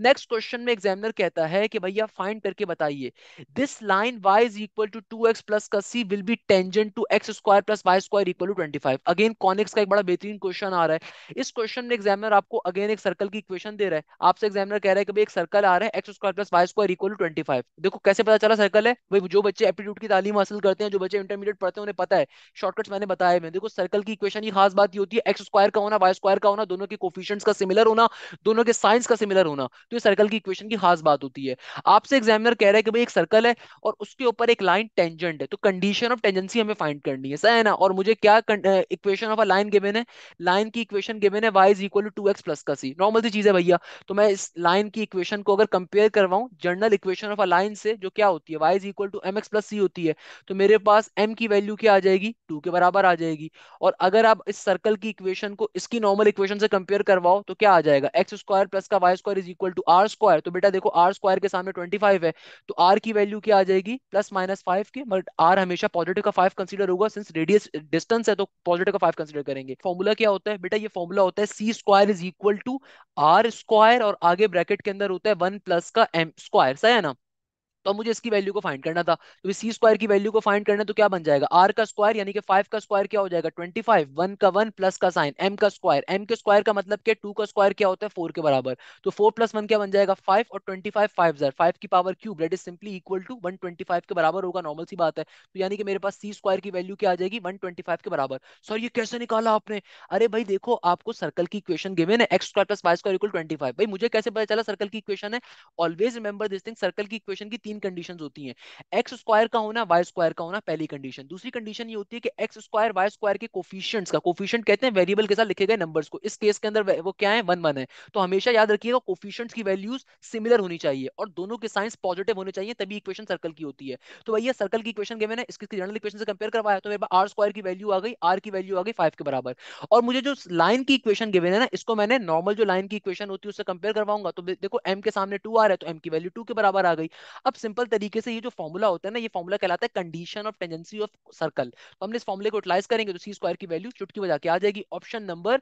नेक्स्ट क्वेश्चन में एग्जामिनर कहता है कि भैया फाइन करके बताइए this line y is equal to two x plus का c will be tangent to x square plus y square equal to twenty five again conics का एक बड़ा बेहतरीन क्वेश्चन आ रहा है इस क्वेश्चन में एग्जामिनर आपको अगेन एक सर्कल की इक्वेशन दे रहा है आपसे एग्जामिनर कह रहा है है कि एक सर्कल आ रहा है x square plus y square equal twenty five देखो कैसे पता चला सर्कल है भाई जो बच्चे एप्टीट्यूड की तालीम हासिल करते हैं जो बच्चे इंटरमीडिएट पढ़ते हैं उन्हें पता है शॉर्टकट्स मैंने बताया मैं देखो सर्कल की इक्वेशन की खास बात ये होती है एक्स स्क्वायर का होना वाई स्क्वायर का होना दोनों के कोफिशियंट्स का सिमिलर होना दोनों के साइंस का सिमिलर होना तो ये सर्कल की इक्वेशन की खास बात होती है आपसे एग्जामिनर कह रहा है कि भाई एक सर्कल है और उसके ऊपर एक लाइन टेंजेंट है तो कंडीशन ऑफ टेंजेंसी हमें फाइंड करनी है सही है ना और मुझे क्या equation of a line given है लाइन की इक्वेशन गिवन है Y is equal to x plus का सी नॉर्मल सी चीज है भैया तो मैं इस लाइन लाइन की इक्वेशन को अगर कंपेयर करवाऊं general equation of a line से जो क्या होती है Y is equal to m x plus c होती है तो मेरे पास m की वैल्यू क्या आ जाएगी 2 के बराबर आ जाएगी और अगर आप इस सर्कल की इक्वेशन को इसकी नॉर्मल इक्वेशन से कंपेयर करवाओ तो क्या आ जाएगा एक्स स्क्वायर प्लस का y square is equal to r square तो बेटा देखो आर स्क्वायर के सामने ट्वेंटी फाइव है तो आर की वैल्यू क्या आ जाएगी प्लस माइनस फाइव के बट आर हमेशा पॉजिटिव का फाइव कंसिडर होगा सिंस रेडियस डिस्टेंस है तो पॉजिटिव का फाइव कंसिडर करेंगे फॉर्मूला क्या होता है बेटा ये फॉर्मूला होता है c square is equal to r square और आगे ब्रैकेट ब्रैकेट के अंदर होता है वन प्लस का एम स्क्वायर सही है ना तो अब मुझे इसकी वैल्यू को फाइंड करना था तो सी स्क्वायर की वैल्यू को फाइंड करना तो क्या बन जाएगा आर का स्क्वायर यानी कि फाइव का स्क्वायर क्या हो जाएगा ट्वेंटी फाइव वन का वन प्लस का साइन एम का स्क्वायर एम के स्क्वायर का मतलब क्या टू का स्क्वायर क्या होता है फोर के बराबर तो फोर प्लस वन क्या बन जाएगा फाइव और ट्वेंटी फाइव फाइव हजार फाइव की power cube that is simply equal to one twenty five के बराबर होगा नॉर्मल सी बात है तो यानी कि मेरे पास सी स्क्वायर की वैल्यू क्या आ जाएगी वन ट्वेंटी फाइव के बराबर सर ये कैसे निकाला आपने अरे भाई देखो आपको सर्कल की इक्वेशन गिवन है x square plus y square equal twenty five भाई मुझे कैसे पता चला सर्कल की इक्वेशन है always remember this thing circle की इक्वेशन की तीन कंडीशन होती है एक्स स्क्वायर का होना वाई स्क्वायर का होना पहली कंडीशन दूसरी कंडीशन ये होती है कि एक्स स्क्वायर वाई स्क्वायर के कोफिशियंट का कोफिशियंट कहते हैं वेरिएबल के साथ लिखे गए नंबर्स को इस केस के अंदर वो क्या है वन वन है तो हमेशा याद रखिएगा कोफिशियंट की वैल्यूज सिमिलर होनी चाहिए और दोनों के साइंस पॉजिटिव होने चाहिए तभी इक्वेशन सर्कल की होती है तो भैया सर्कल की इक्वेशन के है इसकी जनरल इक्वेशन से कंपेयर करवाया तो मेरे पास आर स्क्वायर की वैल्यू आ गई आर की वैल्यू आ गई फाइव के बराबर और मुझे जो लाइन की इक्वेशन गिवन है ना इसको मैंने नॉर्मल जो लाइन की इक्वेशन होती है उससे कंपेयर करवाऊंगा तो देखो एम के सामने टू आ रहा है तो एम की वैल्यू टू के बराबर आ गई अब सिंपल तरीके से ये जो फॉर्मूला होता है ना ये फॉर्मूला कहलाता है condition of tangency of circle तो हमने इस फॉर्मूले को यूटिलाइज करेंगे तो सी स्क्वायर की वैल्यू चुटकी बजा के आ जाएगी option number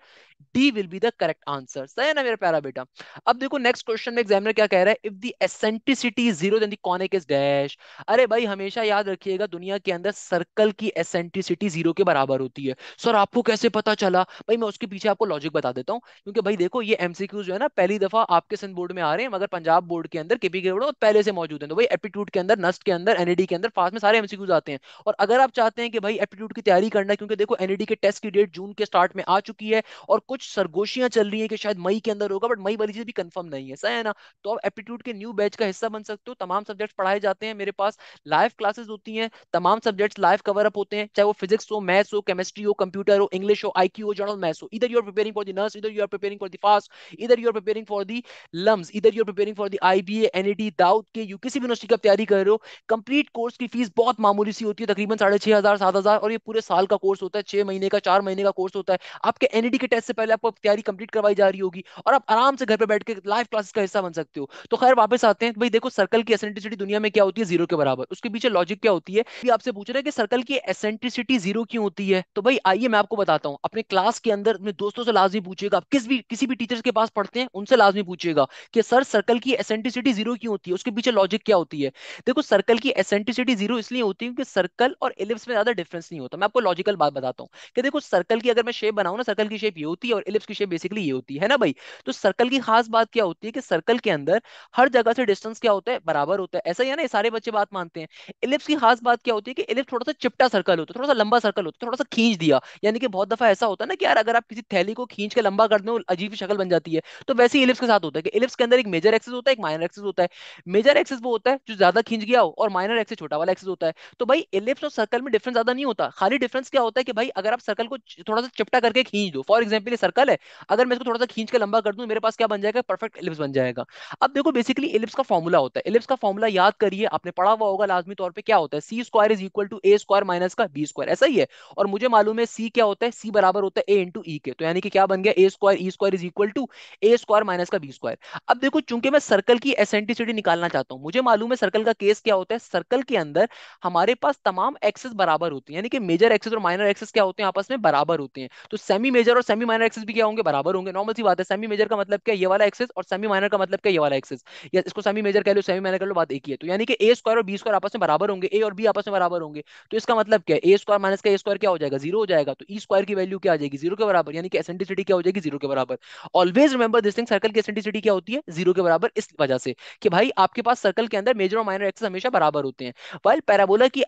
D will be the correct answer सही है ना मेरा प्यारा बेटा अब देखो नेक्स्ट क्वेश्चन में एग्जामिनर क्या कह रहा है if the eccentricity is zero then the conic is dash अरे भाई हमेशा याद रखिएगा दुनिया के अंदर सर्कल की एसेंट्रिसिटी जीरो के बराबर होती है सर आपको कैसे पता चला भाई मैं उसके पीछे आपको लॉजिक बता देता हूं क्योंकि भाई देखो ये एमसीक्यूज जो है ना पहली दफा आपके सिंध बोर्ड में आ रहे हैं मगर पंजाब बोर्ड के अंदर केपी के बोर्ड पहले से मौजूद है तो एप्टीट्यूड के अंदर नस्ट के अंदर एनईडी के अंदर फास्ट में सारे एमसीक्यूज आते हैं और अगर आप चाहते हैं कि भाई एप्टीट्यूड की तैयारी करना क्योंकि देखो एनईडी के टेस्ट की डेट जून के स्टार्ट में आ चुकी है और कुछ सरगोशियां चल रही है कि शायद मई के अंदर होगा बट मई वाली चीज भी कंफर्म नहीं है सही है ना तो आप एप्टीट्यूड के न्यू बैच का हिस्सा बन सकते हो तमाम सब्जेक्ट पढ़ाए जाते हैं मेरे पास लाइव क्लासेस होती हैं तमाम सब्जेक्ट्स लाइव कवर अप होते हैं चाहे वो फिजिक्स हो मैथ्स हो केमिस्ट्री हो कंप्यूटर हो इंग्लिश हो आईक्यू हो जनरल मैथ्स हो इधर you are preparing for the नर्स इधर you are preparing for the FAST इधर you are preparing for the LUMS इधर you are preparing for the IBA NED Dawood K U किसी भी यूनिवर्सिटी का तैयारी कर रहे हो कंप्लीट कोर्स की फीस बहुत मामूली सी होती है तकरीबन साढ़े छह हजार सात हजार और ये पूरे साल का कोर्स होता है छह महीने का चार महीने का कोर्स होता है आपके एनईडी e के टेस्ट से पहले आपको तैयारी कंप्लीट करवाई जा रही होगी और आप आराम से घर पर बैठ के लाइव क्लासेस का हिस्सा बन सकते हो तो खैर वापस आते हैं भाई देखो सर्कल की एसेंट्रिसिटी दुनिया में क्या होती है जीरो के बराबर उसके पीछे लॉजिक क्या होती है आपसे पूछ रहे हैं कि सर्कल की एसेंट्रिसिटी जीरो क्यों होती है तो भाई आइए मैं आपको बताता हूँ अपने क्लास के अंदर अपने दोस्तों से लाजमी पूछेगा आप किस भी किसी भी टीचर के पास पढ़ते हैं उनसे लाजमी पूछेगा कि सर सर्कल की एसेंट्रिसिटी जीरो क्यों होती है उसके पीछे लॉजिक क्या होता है होती है देखो सर्कल की एसेंट्रिसिटी जीरो इसलिए होती है क्योंकि सर्कल और इलिप्स में ज्यादा डिफरेंस नहीं होता मैं आपको लॉजिकल बात बताता हूँ कि देखो सर्कल की अगर मैं शेप बनाऊ ना सर्कल की शेप ये होती है और इलिप्स की शेप बेसिकली ये होती है ना भाई तो सर्कल की खास बात क्या होती है कि सर्कल के अंदर हर जगह से डिस्टेंस क्या होता है बराबर होता है ऐसा ही है ना सारे बच्चे बात मानते हैं इलिप्स की खास बात क्या होती है कि इलिप्स थोड़ा सा चिपटा सर्कल होता है थोड़ा सा लंबा सर्कल होता है थोड़ा सा खींच दिया यानी कि बहुत दफा ऐसा होता है ना कि यार अगर आप किसी थैली को खींच के लंबा कर दो अजीब शक्ल बन जाती है तो वैसे ही इलिप्स के साथ होता है कि इलिप्स के अंदर एक मेजर एक्सेस होता है एक माइनर एक्सेस होता है मेजर एक्सेस वो होता है जो ज्यादा खींच गया हो और माइनर एक्सेस छोटा वाला एक्सेस होता है तो भाई एलिप्स और सर्कल में डिफरेंस ज्यादा नहीं होता खाली डिफरेंस क्या होता है कि भाई अगर आप सर्कल को थोड़ा सा चिपटा करके खींच दो फॉर एग्जाम्पल ये सर्कल है अगर मैं इसको थोड़ा सा खींच के लंबा कर दूं मेरे पास क्या बन जाएगा परफेक्ट एलिप्स बन जाएगा अब देखो बेसिकली एलिप्स का फॉर्मूला होता है एलिप्स का फॉर्मूला याद करिए आपने पढ़ा हुआ होगा लाजमी तौर पर क्या होता है c square is equal to a square minus का बी स्क्वायर ऐसा ही है और मुझे मालूम है सी क्या होता है सी बराबर होता है ए इंटू ई के तो यानी कि क्या बन गया a square e square is equal to a square minus का बी स्क्वायर अब देखो चूंकि मैं सर्कल की एसेंटिसिटी निकालना चाहता हूं मुझे मालूम में सर्कल का केस क्या होता है सर्कल के अंदर हमारे पास तमाम एक्सेस बराबर होती है यानी कि मेजर एक्सेस और माइनर एक्सेस क्या होते हैं आपस में बराबर होते हैं तो सेमी मेजर और सेमी माइनर एक्सेस भी क्या होंगे बराबर होंगे नॉर्मल सी बात है सेमी मेजर का मतलब क्या ये वाला एक्सेस और सेमी माइनर का मतलब क्या ये वाला एक्सेस या इसको सेमी मेजर कह लो सेमी माइनर कह लो बात एक ही है तो यानी कि ए स्क्वायर और बी स्क्वायर आपस में बराबर होंगे ए और बी आपस में बराबर होंगे तो इसका मतलब क्या ए स्क्वायर माइनस का ए स्क्वायर क्या हो जाएगा जीरो हो जाएगा तो ई e स्क्वायर की वैल्यू क्या आ जाएगी जीरो के बराबर यानी कि एसेंट्रिसिटी क्या हो जाएगी जीरो के बराबर always remember this thing circle की एसेंट्रिसिटी क्या होती है जीरो के बराबर इस वजह से कि भाई आपके पास सर्कल के अंदर अंदर मेजर और माइनर एक्सेस हमेशा बराबर होते हैं वाइल पैराबोला की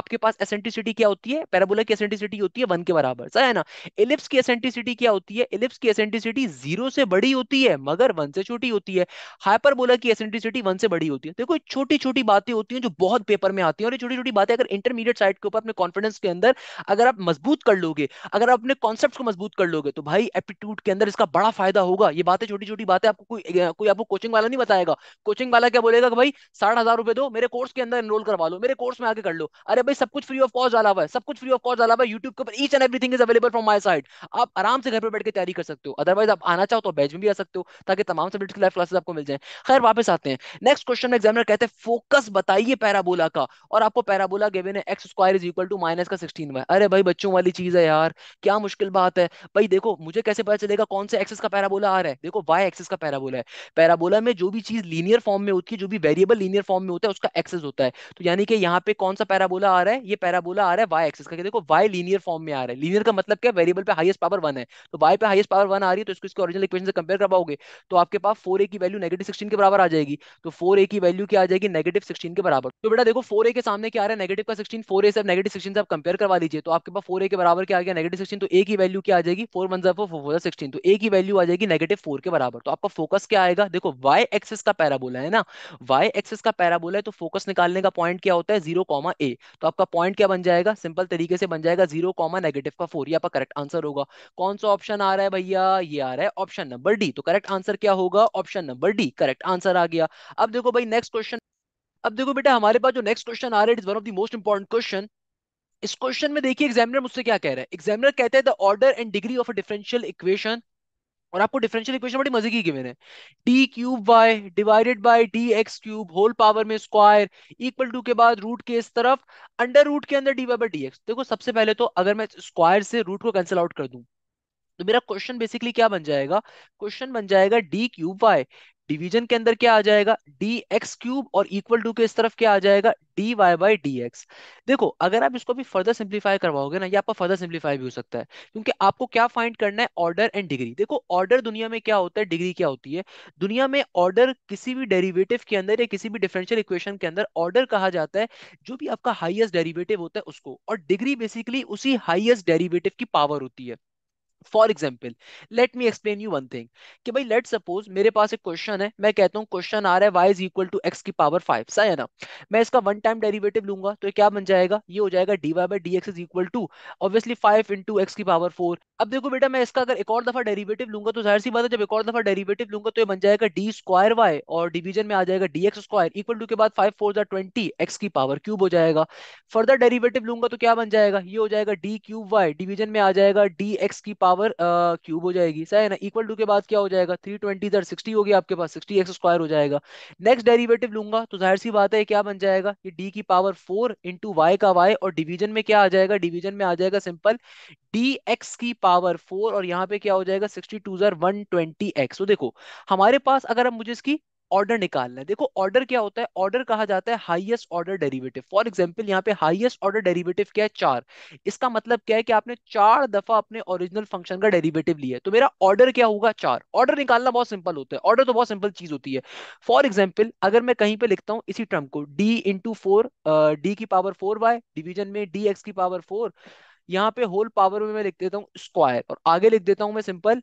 आपके पास एसेंट्रिसिटी क्या होती है पैराबोला की एसेंट्रिसिटी होती है वन के बराबर सही है ना इलिप्स की एसेंट्रिसिटी क्या होती है इलिप्स की एसेंट्रिसिटी जीरो से बड़ी होती है मगर वन से छोटी होती है हाइपरबोला की एसेंट्रिसिटी वन से बड़ी होती है देखो छोटी छोटी बातें होती हैं जो बहुत पेपर में आती है और ये छोटी छोटी बातें अगर इंटरमीडिएट साइड के ऊपर अपने कॉन्फिडेंस के अंदर अगर आप मजबूत कर लोगे अगर आप अपने कॉन्सेप्ट को मजबूत कर लोगे तो भाई एप्टीट्यूड के अंदर इसका बड़ा फायदा होगा ये बातें छोटी छोटी बातें आपको कोई कोई आपको कोचिंग वाला नहीं बताएगा कोचिंग वाला क्या बोलेगा भाई साठ हजार रुपए दो मेरे कोर्स के अंदर एनरोल करवा लो मेरे कोर्स में आके कर लो अरे भाई सब कुछ फ्री ऑफ कॉस्ट डाला हुआ है सब कुछ फ्री ऑफ कॉस्ट डाला हुआ है यूट्यूब के ऊपर each and everything is available from my side आप आराम से घर पर बैठ के तैयारी कर सकते हो अदरवाइज आप आना चाहो तो बैच में भी आ सकते हो ताकि तमाम सब्जेक्ट की लाइव क्लासेस आपको मिल जाए खैर वापस आते हैं नेक्स्ट क्वेश्चन में एग्जामिनर कहते हैं फोकस बताइए पैराबोला का और आपको parabola given x square is equal to minus का सिक्सटीन वाई अरे भाई बच्चों वाली चीज है यार क्या मुश्किल बात है भाई देखो मुझे कैसे पता चलेगा कौन से एक्सेस का पैराबोला आ रहा है देखो वाई एक्सेस का पैराबोला है पैराबोला में जो भी चीज लीनियर फॉर्म में होती है जो भी वेरिएबल लीनियर लीनियर फॉर्म में होता है उसका एक्सेस होता है तो यानी कि यहाँ पे कौन सा पैराबोला आ रहा है ये पैराबोला आ रहा है वाई एक्सेस का देखो वाई लीनियर फॉर्म में आ रहा है लीनियर का मतलब क्या वेरिएबल पे हाइएस्ट पावर वन है तो वाई पे हाइएस्ट पावर वन आ रही है तो इसको इसके ओरिजिनल इक्वेशन से कंपेयर करवाओगे तो आपके पास फोर की वैल्यू नेगेटिव सिक्सटीन के बराबर आ जाएगी तो फोर की वैल्यू क्या आ जाएगी नेगेटिव सिक्सटीन के बराबर तो बेटा देखो फोर के सामने क्या आ रहा है नेगेटिव का सिक्सटीन फोर से नेगेटिव सिक्सटीन से आप कंपेयर करवा लीजिए तो आपके पास फोर के बराबर क्या आ गया नेगेटिव सिक्सटीन तो ए की वैल्यू क्या आ जाएगी four one four four sixteen तो ए की वैल्यू आ जाएगी नेगेटिव फोर के बराबर तो आपका फोकस क्या आएगा देखो वाई एक्सेस का पैराबोला है ना वाई एक्सेस का पैराबोला है तो फोकस निकालने का पॉइंट क्या होता है जीरो कॉमा ए तो आपका पॉइंट क्या बन जाएगा सिंपल तरीके से बन जाएगा जीरो कॉमा नेगेटिव का फोर ये आपका करेक्ट आंसर होगा कौन सा ऑप्शन आ रहा है भैया ये आ रहा है ऑप्शन नंबर डी तो करेक्ट आंसर क्या होगा option number D correct answer आ गया अब देखो भाई नेक्स्ट क्वेश्चन अब देखो बेटा हमारे पास जो नेक्स्ट क्वेश्चन आ रहा है is one of the most important question इस क्वेश्चन में देखिए एग्जामिनर मुझसे क्या कह रहा है एग्जामिनर कहते हैं the order and degree of a differential equation और आपको डिफरेंशियल इक्वेशन बड़ी मजे की गिवन है d cube y divided by d x cube whole power में स्क्वायर इक्वल टू के बाद रूट के इस तरफ अंडर रूट के अंदर d y by d x देखो सबसे पहले तो अगर मैं स्क्वायर से रूट को कैंसिल आउट कर दूं तो मेरा क्वेश्चन बेसिकली क्या बन जाएगा क्वेश्चन बन जाएगा डी क्यूब वाई डिवीजन के अंदर क्या आ जाएगा डी एक्स क्यूब और इक्वल टू के इस तरफ क्या आ जाएगा d y by d x देखो अगर आप इसको भी फर्दर सिंप्लीफाई करवाओगे ना ये आपका फर्दर सिंप्लीफाई भी हो सकता है क्योंकि आपको क्या फाइंड करना है ऑर्डर एंड डिग्री देखो ऑर्डर दुनिया में क्या होता है डिग्री क्या होती है दुनिया में ऑर्डर किसी भी डेरिवेटिव के अंदर या किसी भी डिफरेंशियल इक्वेशन के अंदर ऑर्डर कहा जाता है जो भी आपका हाइएस्ट डेरीवेटिव होता है उसको और डिग्री बेसिकली उसी हाइएस्ट डेरिवेटिव की पावर होती है for example let me explain you one thing कि भाई लेट सपोज मेरे पास एक क्वेश्चन है मैं कहता हूँ क्वेश्चन आ रहा है Y is equal to x की पावर फाइव सही है ना मैं इसका वन टाइम डेरिवेटिव लूंगा तो क्या बन जाएगा ये हो जाएगा d y by d x is equal to obviously five into x की पावर फोर अब देखो बेटा मैं इसका अगर एक और दफा डेरिवेटिव लूंगा तो जाहिर सी बात है जब एक और दफा डेरिवेटिव लूंगा तो ये बन जाएगा डी स्क्वायर वाई और डिवीजन में आ जाएगा d x square equal to के बाद फाइव फोर जो ट्वेंटी एक्स की पावर क्यूब हो जाएगा फर्दर डेरिवेटिव लूंगा तो क्या बन जाएगा ये हो जाएगा डी क्यूब वाई डिवीजन में आ जाएगा डी एक्स की पावर पावर क्यूब हो जाएगी सही है ना इक्वल टू के बाद क्या हो जाएगा थ्री ट्वेंटी सर सिक्सटी होगी आपके पास सिक्सटी एक्स स्क्वायर हो जाएगा नेक्स्ट डेरिवेटिव लूंगा तो जाहिर सी बात है क्या बन जाएगा ये डी की पावर फोर इंटू वाई का वाई और डिवीजन में क्या आ जाएगा डिवीजन में आ जाएगा सिंपल डी एक्स की पावर फोर और यहाँ पे क्या हो जाएगा सिक्सटी टू जर वन ट्वेंटी एक्स तो देखो हमारे पास अगर हम मुझे इसकी ऑर्डर निकालना है देखो ऑर्डर क्या होता है ऑर्डर कहा जाता है highest order derivative for example यहाँ पे हाईएस्ट ऑर्डर डेरिवेटिव क्या है चार इसका मतलब क्या है कि आपने चार दफा अपने ओरिजिनल फंक्शन का डेरिवेटिव लिया है तो मेरा ऑर्डर क्या होगा चार ऑर्डर निकालना बहुत सिंपल होता है ऑर्डर तो बहुत सिंपल चीज होती है फॉर एग्जाम्पल अगर मैं कहीं पर लिखता हूँ इसी टर्म को डी इंटू फोर की पावर फोर बाय डिविजन में डी की पावर फोर यहाँ पे होल पावर में मैं लिख देता हूँ स्क्वायर और आगे लिख देता हूँ मैं सिंपल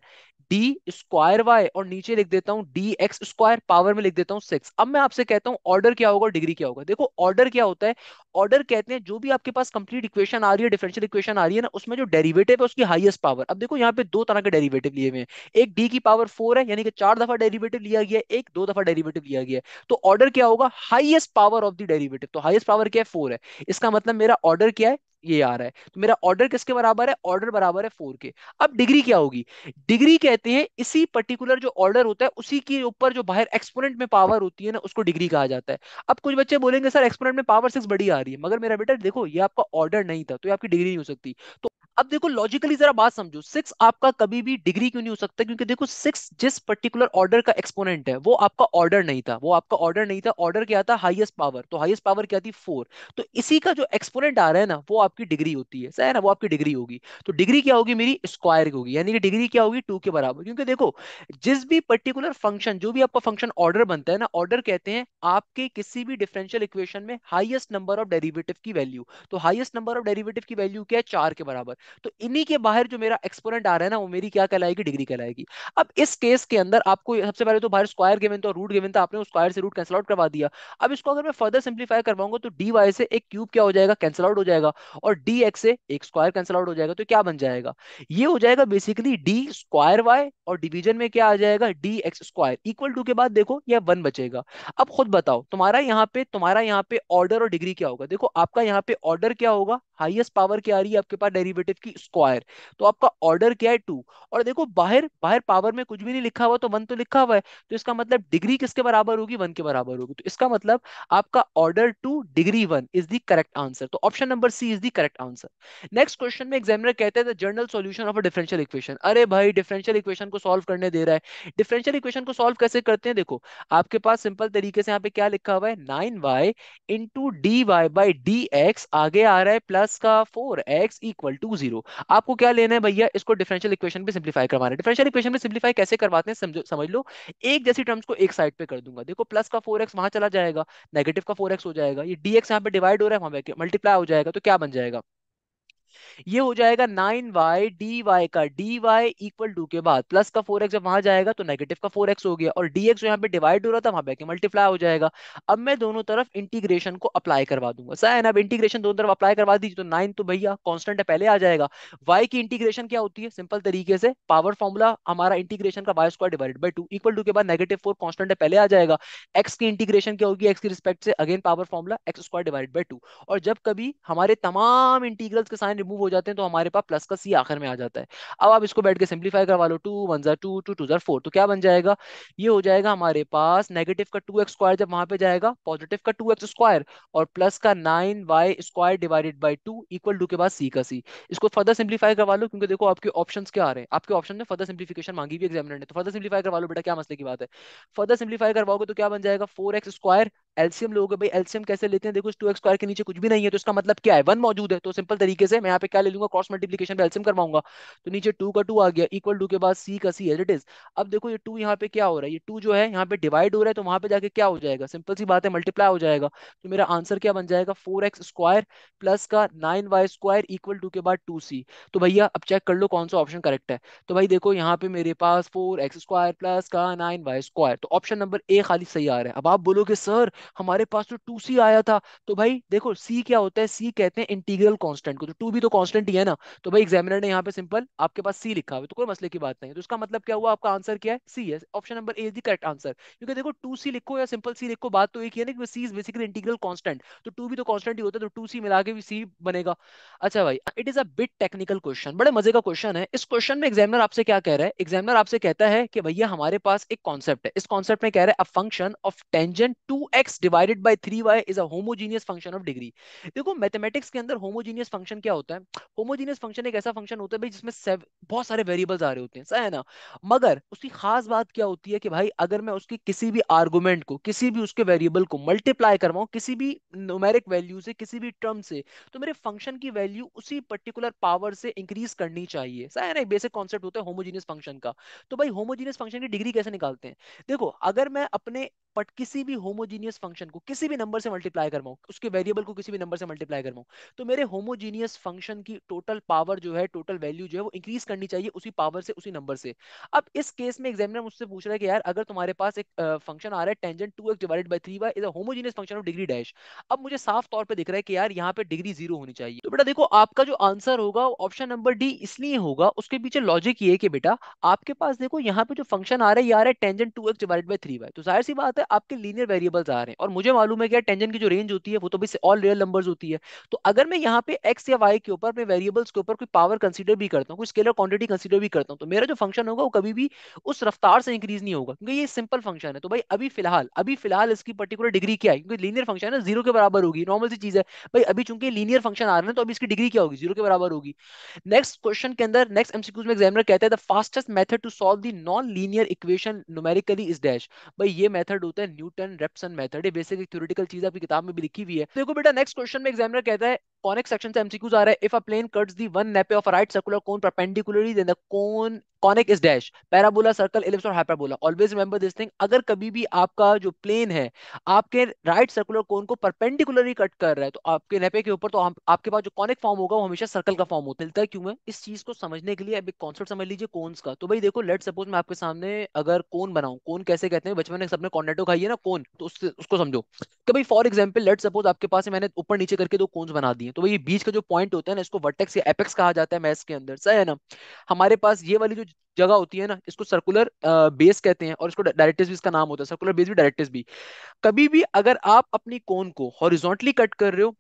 डी स्क्वायर वाई और नीचे लिख देता हूँ डी एक्स स्क्वायर पावर में लिख देता हूँ सिक्स अब मैं आपसे कहता हूँ ऑर्डर क्या होगा डिग्री क्या होगा देखो ऑर्डर क्या होता है ऑर्डर कहते हैं जो भी आपके पास कंप्लीट इक्वेशन आ रही है डिफरेंशियल इक्वेशन आ रही है ना उसमें जो डेरिवेटिव है उसकी हाईएस्ट पावर अब देखो यहाँ पे दो तरह के डेरीवेटिव लिए हुए हैं एक डी की पावर फोर है यानी कि चार दफा डेरीवेटिव लिया गया एक दो दफा डेरीवेटिव लिया गया तो ऑर्डर क्या होगा highest power of the derivative तो हाइएस्ट पावर क्या है फोर है इसका मतलब मेरा ऑर्डर क्या है ये आ रहा है तो मेरा ऑर्डर किसके बराबर है ऑर्डर बराबर है फोर के अब डिग्री क्या होगी डिग्री कहते हैं इसी पर्टिकुलर जो ऑर्डर होता है उसी के ऊपर जो बाहर एक्सपोनेंट में पावर होती है ना उसको डिग्री कहा जाता है अब कुछ बच्चे बोलेंगे सर एक्सपोनेंट में पावर सिक्स बड़ी आ रही है मगर मेरा बेटा देखो ये आपका ऑर्डर नहीं था तो ये आपकी डिग्री नहीं हो सकती तो अब देखो लॉजिकली जरा बात समझो सिक्स आपका कभी भी डिग्री क्यों नहीं हो सकता क्योंकि देखो सिक्स जिस पर्टिकुलर ऑर्डर का एक्सपोनेंट है वो आपका ऑर्डर नहीं था वो आपका ऑर्डर नहीं था ऑर्डर क्या था हाईएस्ट पावर तो हाईएस्ट पावर क्या थी फोर तो इसी का जो एक्सपोनेंट आ रहा है ना वो आपकी डिग्री होती है सही ना वो आपकी डिग्री होगी तो डिग्री क्या होगी मेरी स्क्वायर की होगी यानी कि डिग्री क्या होगी टू के बराबर क्योंकि देखो जिस भी पर्टिकुलर फंक्शन जो भी आपका फंक्शन ऑर्डर बनता है ना ऑर्डर कहते हैं आपके किसी भी डिफरेंशियल इक्वेशन में हाइएस्ट नंबर ऑफ डेरिवेटिव की वैल्यू तो हाइएस्ट नंबर ऑफ डेरिवेटिव की वैल्यू क्या है चार के बराबर तो इन्हीं के बाहर जो मेरा एक्सपोनेंट आ रहा है ना वो मेरी क्या कहलाएगी डिग्री कहलाएगी अब इस केस के अंदर आपको सबसे पहले तो बाहर स्क्वायर गिवन था रूट गिवन था आपने स्क्वायर से रूट कैंसिल आउट करवा दिया अब इसको अगर मैं फर्दर सिंप्लीफाई करवाऊंगा तो डी वाई से एक क्यूब क्या हो जाएगा कैंसिल आउट हो जाएगा और डी एक्स से एक स्क्वायर कैंसिल आउट हो जाएगा तो क्या बन जाएगा ये हो जाएगा बेसिकली डी स्क्वायर वाई और डिवीजन में क्या आ जाएगा d x square equal to के बाद देखो यह वन बचेगा अब खुद बताओ तुम्हारा यहाँ पे तुम्हारा यहाँ पे ऑर्डर और डिग्री क्या होगा देखो आपका यहाँ पे ऑर्डर क्या होगा हाईएस्ट पावर क्या आ रही है आपके पास डेरिवेटिव की स्क्वायर तो आपका ऑर्डर क्या है टू और देखो बाहर बाहर पावर में कुछ भी नहीं लिखा हुआ तो वन तो लिखा हुआ है तो इसका मतलब डिग्री किसके बराबर होगी वन के बराबर होगी तो इसका मतलब आपका order two degree one is the correct answer तो option number C is the correct answer next question में एग्जामिनर कहते हैं general solution of a differential equation अरे भाई डिफरेंशियल इक्वेशन को सोल्व करने दे रहा है डिफरेंशियल इक्वेशन को सोल्व कैसे करते हैं देखो आपके पास सिंपल तरीके से यहाँ पे क्या लिखा हुआ है nine y into d y by d x आगे आ रहा है प्लस प्लस का four x equal to zero आपको क्या लेना है भैया इसको डिफरेंशियल इक्वेशन पे सिंप्लीफाई करवाना है डिफरेंशियल इक्वेशन पे सिंप्लीफाई कैसे करवाते हैं समझो समझ लो एक जैसी टर्म्स को एक साइड पे कर दूंगा देखो प्लस का फोर एक्स वहां चला जाएगा नेगेटिव का फोर एक्स हो जाएगा ये डी एक्स यहाँ पे डिवाइड हो रहा है वहां पे मल्टीप्लाई हो जाएगा तो क्या बन जाएगा ये हो जाएगा नाइन वाई डी वाई का डी वाई इक्वल टू के बाद प्लस का फोर एक्स जब वहां जाएगा तो नेगेटिव का फोर एक्स हो गया और डी एक्स यहाँ पे डिवाइड हो रहा था वहां पे मल्टीप्लाई हो जाएगा अब मैं दोनों तरफ इंटीग्रेशन को अप्लाई करवा दूंगा सर एन अब इंटीग्रेशन दोनों तरफ अप्लाई करवा दीजिए तो नाइन तो भैया कॉन्स्टेंट है पहले आ जाएगा वाई की इंटीग्रेशन क्या होती है सिंपल तरीके से पावर फॉर्मुला हमारा इंटीग्रेशन का y square divided by two equal to के बाद नेगेटिव फोर कॉन्स्टेंट है पहले आ जाएगा एक्स की इंटीग्रेशन क्या होगी एक्स की रिस्पेक्ट से again power formula x square divide by two और जब कभी हमारे तमाम इंटीग्रल्स के साइन रिमूव हो जाते हैं तो हमारे पास प्लस का सी आखिर में आ जाता है अब आप इसको बैठ के सिंप्लीफाई करवा लो टू वन जार टू टू टू जार फोर तो क्या बन जाएगा ये हो जाएगा हमारे पास नेगेटिव का टू एक्स स्क्वायर जब वहां पे जाएगा पॉजिटिव का टू एक्स स्क्वायर और प्लस का nine y square divided by two equal to के बाद सी का सी इसको फर्दर सिंप्लीफाई करवा लो क्योंकि देखो आपके ऑप्शन क्या आ रहे हैं आपके ऑप्शन में फर्दर सिंप्लीफिकेशन मांगी भी एग्जामिनर ने तो फर्दर सिंप्लीफाई करवा लो बेटा क्या मसले की बात है फर्दर सिंप्लीफाई करवाओगे तो क्या बन जाएगा फोर एक्स स्क्वायर एलसीएम लोगे भाई एलसीएम कैसे लेते हैं देखो इस टू एक्स स्क्वायर के नीचे कुछ भी नहीं है तो इसका मतलब क्या है वन मौजूद है तो सिंपल तरीके से मैं यहाँ पे क्या ले लूंगा क्रॉस मल्टीप्लीकेशन पे एलसीएम करवाऊंगा तो नीचे टू का टू आ गया इक्वल टू के बाद सी का सी एज इट इज अब देखो ये टू यहाँ पे क्या हो रहा है ये टू जो है यहाँ पे डिवाइड हो रहा है तो वहां पर जाकर क्या हो जाएगा सिंपल सी बात है मल्टीप्लाई हो जाएगा तो मेरा आंसर क्या बन जाएगा फोर एक्स स्क्वायर प्लस का nine y square equal to के बाद टू सी तो भैया अब चेक कर लो कौन सा ऑप्शन करेक्ट है तो भाई देखो यहाँ पे मेरे पास फोर एक्स स्क्वायर प्लस का नाइन वाई स्क्वायर तो ऑप्शन नंबर ए खाली सही आ रहा है अब आप बोलोगे सर हमारे पास तो टू सी आया था तो भाई देखो सी क्या होता है सी कहते हैं इंटीग्रल कॉन्स्टेंट को तो टू भी तो कॉन्स्टेंट ही है ना तो भाई एग्जामिनर ने यहाँ पे सिंपल आपके पास सी लिखा हुआ तो कोई मसले की बात नहीं तो इसका मतलब क्या हुआ आपका आंसर क्या है सी है option number A is the correct answer क्योंकि देखो टू सी लिखो या सिंपल सी लिखो बात तो एक ही है ना कि C is basically integral constant तो टू भी तो कॉन्स्टेंट ही होता है तो टू सी मिला के भी सी बनेगा अच्छा भाई it is a bit technical question बड़े मजे का क्वेश्चन है इस क्वेश्चन में एग्जामिनर आपसे क्या कह रहा है एग्जामिनर आपसे कहता है कि भैया हमारे पास एक कॉन्सेप्ट है इस कॉन्सेप्ट में कह रहा है a function of tangent to x divided by three y is a homogeneous function of degree देखो मैथमेटिक्स के अंदर होमोजीनियस फंक्शन क्या होता है होमोजीनियस फंक्शन एक ऐसा फंक्शन होता है भाई जिसमें बहुत सारे वेरिएबल्स आ रहे होते हैं सही है ना मगर उसकी खास बात क्या होती है कि भाई अगर मैं उसके किसी भी आर्गूमेंट को किसी भी उसके वेरिएबल को मल्टीप्लाई करवाऊँ किसी भी नोमेरिक वैल्यू से किसी भी टर्म से तो मेरे फंक्शन की वैल्यू उसी पर्टिकुलर पावर से इंक्रीज करनी चाहिए सही है ना बेसिक कॉन्सेप्ट होता है होमोजीनियस फंक्शन का तो भाई होमोजीनियस फंक्शन की डिग्री कैसे निकालते हैं देखो अगर मैं अपने बट किसी भी होमोजीनियस फंक्शन को किसी भी नंबर से मल्टीप्लाई करवाऊँ उसके वेरिएबल को किसी भी नंबर से मल्टीप्लाई करवाऊँ तो मेरे होमोजीनियस फंक्शन की टोटल पावर जो है टोटल वैल्यू जो है वो इंक्रीज करनी चाहिए उसी पावर से उसी नंबर से अब इस केस में एग्जामिनर मुझसे पूछ रहा है कि यार अगर तुम्हारे पास एक फंक्शन आ रहा है tangent to x divide by three y is homogeneous function of degree dash अब मुझे साफ तौर पर दिख रहा है कि यार यहाँ पे डिग्री जीरो होनी चाहिए तो बेटा देखो आपका जो आंसर होगा ऑप्शन नंबर डी इसलिए होगा उसके पीछे लॉजिक ये कि बेटा आपके पास देखो यहाँ पे जो फंक्शन आ रहा है ये आ रहा है tangent to x divide by three y तो जाहिर सी बात है आपके लीनियर वेरिएबल्स आ रहे हैं और मुझे मालूम है कि टेंजन की जो रेंज होती है वो तो भी ऑल रियल नंबर्स होती है तो अगर मैं यहाँ पे एक्स या वाई के ऊपर मैं वेरिएबल्स के ऊपर कोई पावर कंसिडर भी करता हूँ कोई स्केलर क्वांटिटी कंसिडर भी करता हूँ तो मेरा जो फंक्शन होगा वो कभी भी उस रफ्तार से इंक्रीज नहीं होगा क्योंकि ये सिंपल फंक्शन है तो भाई अभी फिलहाल अभी फिलहाल इसकी पर्टिकुलर डिग्री क्या है क्योंकि लीनियर फंक्शन है जीरो के बराबर होगी नॉर्मल सी चीज है भाई अभी चूंकि लीनियर फंक्शन आ रहे हैं तो अभी इसकी डिग्री क्या होगी जीरो के बराबर होगी नेक्स्ट क्वेश्चन के अंदर नेक्स्ट एमसीक्यूज में एग्जामिनर कहता है the fastest method to solve the non linear equation numerically is dash भाई ये मेथड होता है न्यूटन रेप्सन मेथड ये बेसिक एक थ्योरेटिकल चीज आपकी किताब में भी लिखी हुई है देखो बेटा नेक्स्ट क्वेश्चन में एग्जामिनर कहता है conic section से MCQs आ रहा है. If a plane cuts the one nape of a right circular cone perpendicularly, then the cone conic is dash. Parabola, circle, ellipse और hyperbola. Always remember this thing. अगर कभी भी आपका जो plane है, आपके right circular cone को perpendicularly cut कर रहा है, तो आपके nape के ऊपर तो आप, आपके पास जो conic form होगा वो हमेशा circle का form होता मिलता है क्यों है? इस चीज को समझने के लिए अब एक कॉन्सेप्ट समझ लीजिए कोन्स का. तो भाई देखो, लेट सपोज मैं आपके सामने अगर कोन बनाऊं, कोन कैसे कहते हैं? बचपन में सबने कॉर्नेटो खाई है ना कोन, तो उससे उसको समझो. कि भाई फॉर एग्जाम्पल लेट सपोज आपके पास मैंने ऊपर नीचे करके दो कोन्स बना दिए तो ये बीच का जो पॉइंट होता है ना इसको वर्टेक्स या एपेक्स कहा जाता है मैथ्स के अंदर सही है ना हमारे पास ये वाली जो जगह होती है ना इसको सर्कुलर बेस कहते हैं और इसको डायरेक्टिस भी इसका नाम होता है सर्कुलर बेस भी डायरेक्टिस भी कभी भी अगर आप अपनी कोन को हॉरिजोंटली कट कर रहे हो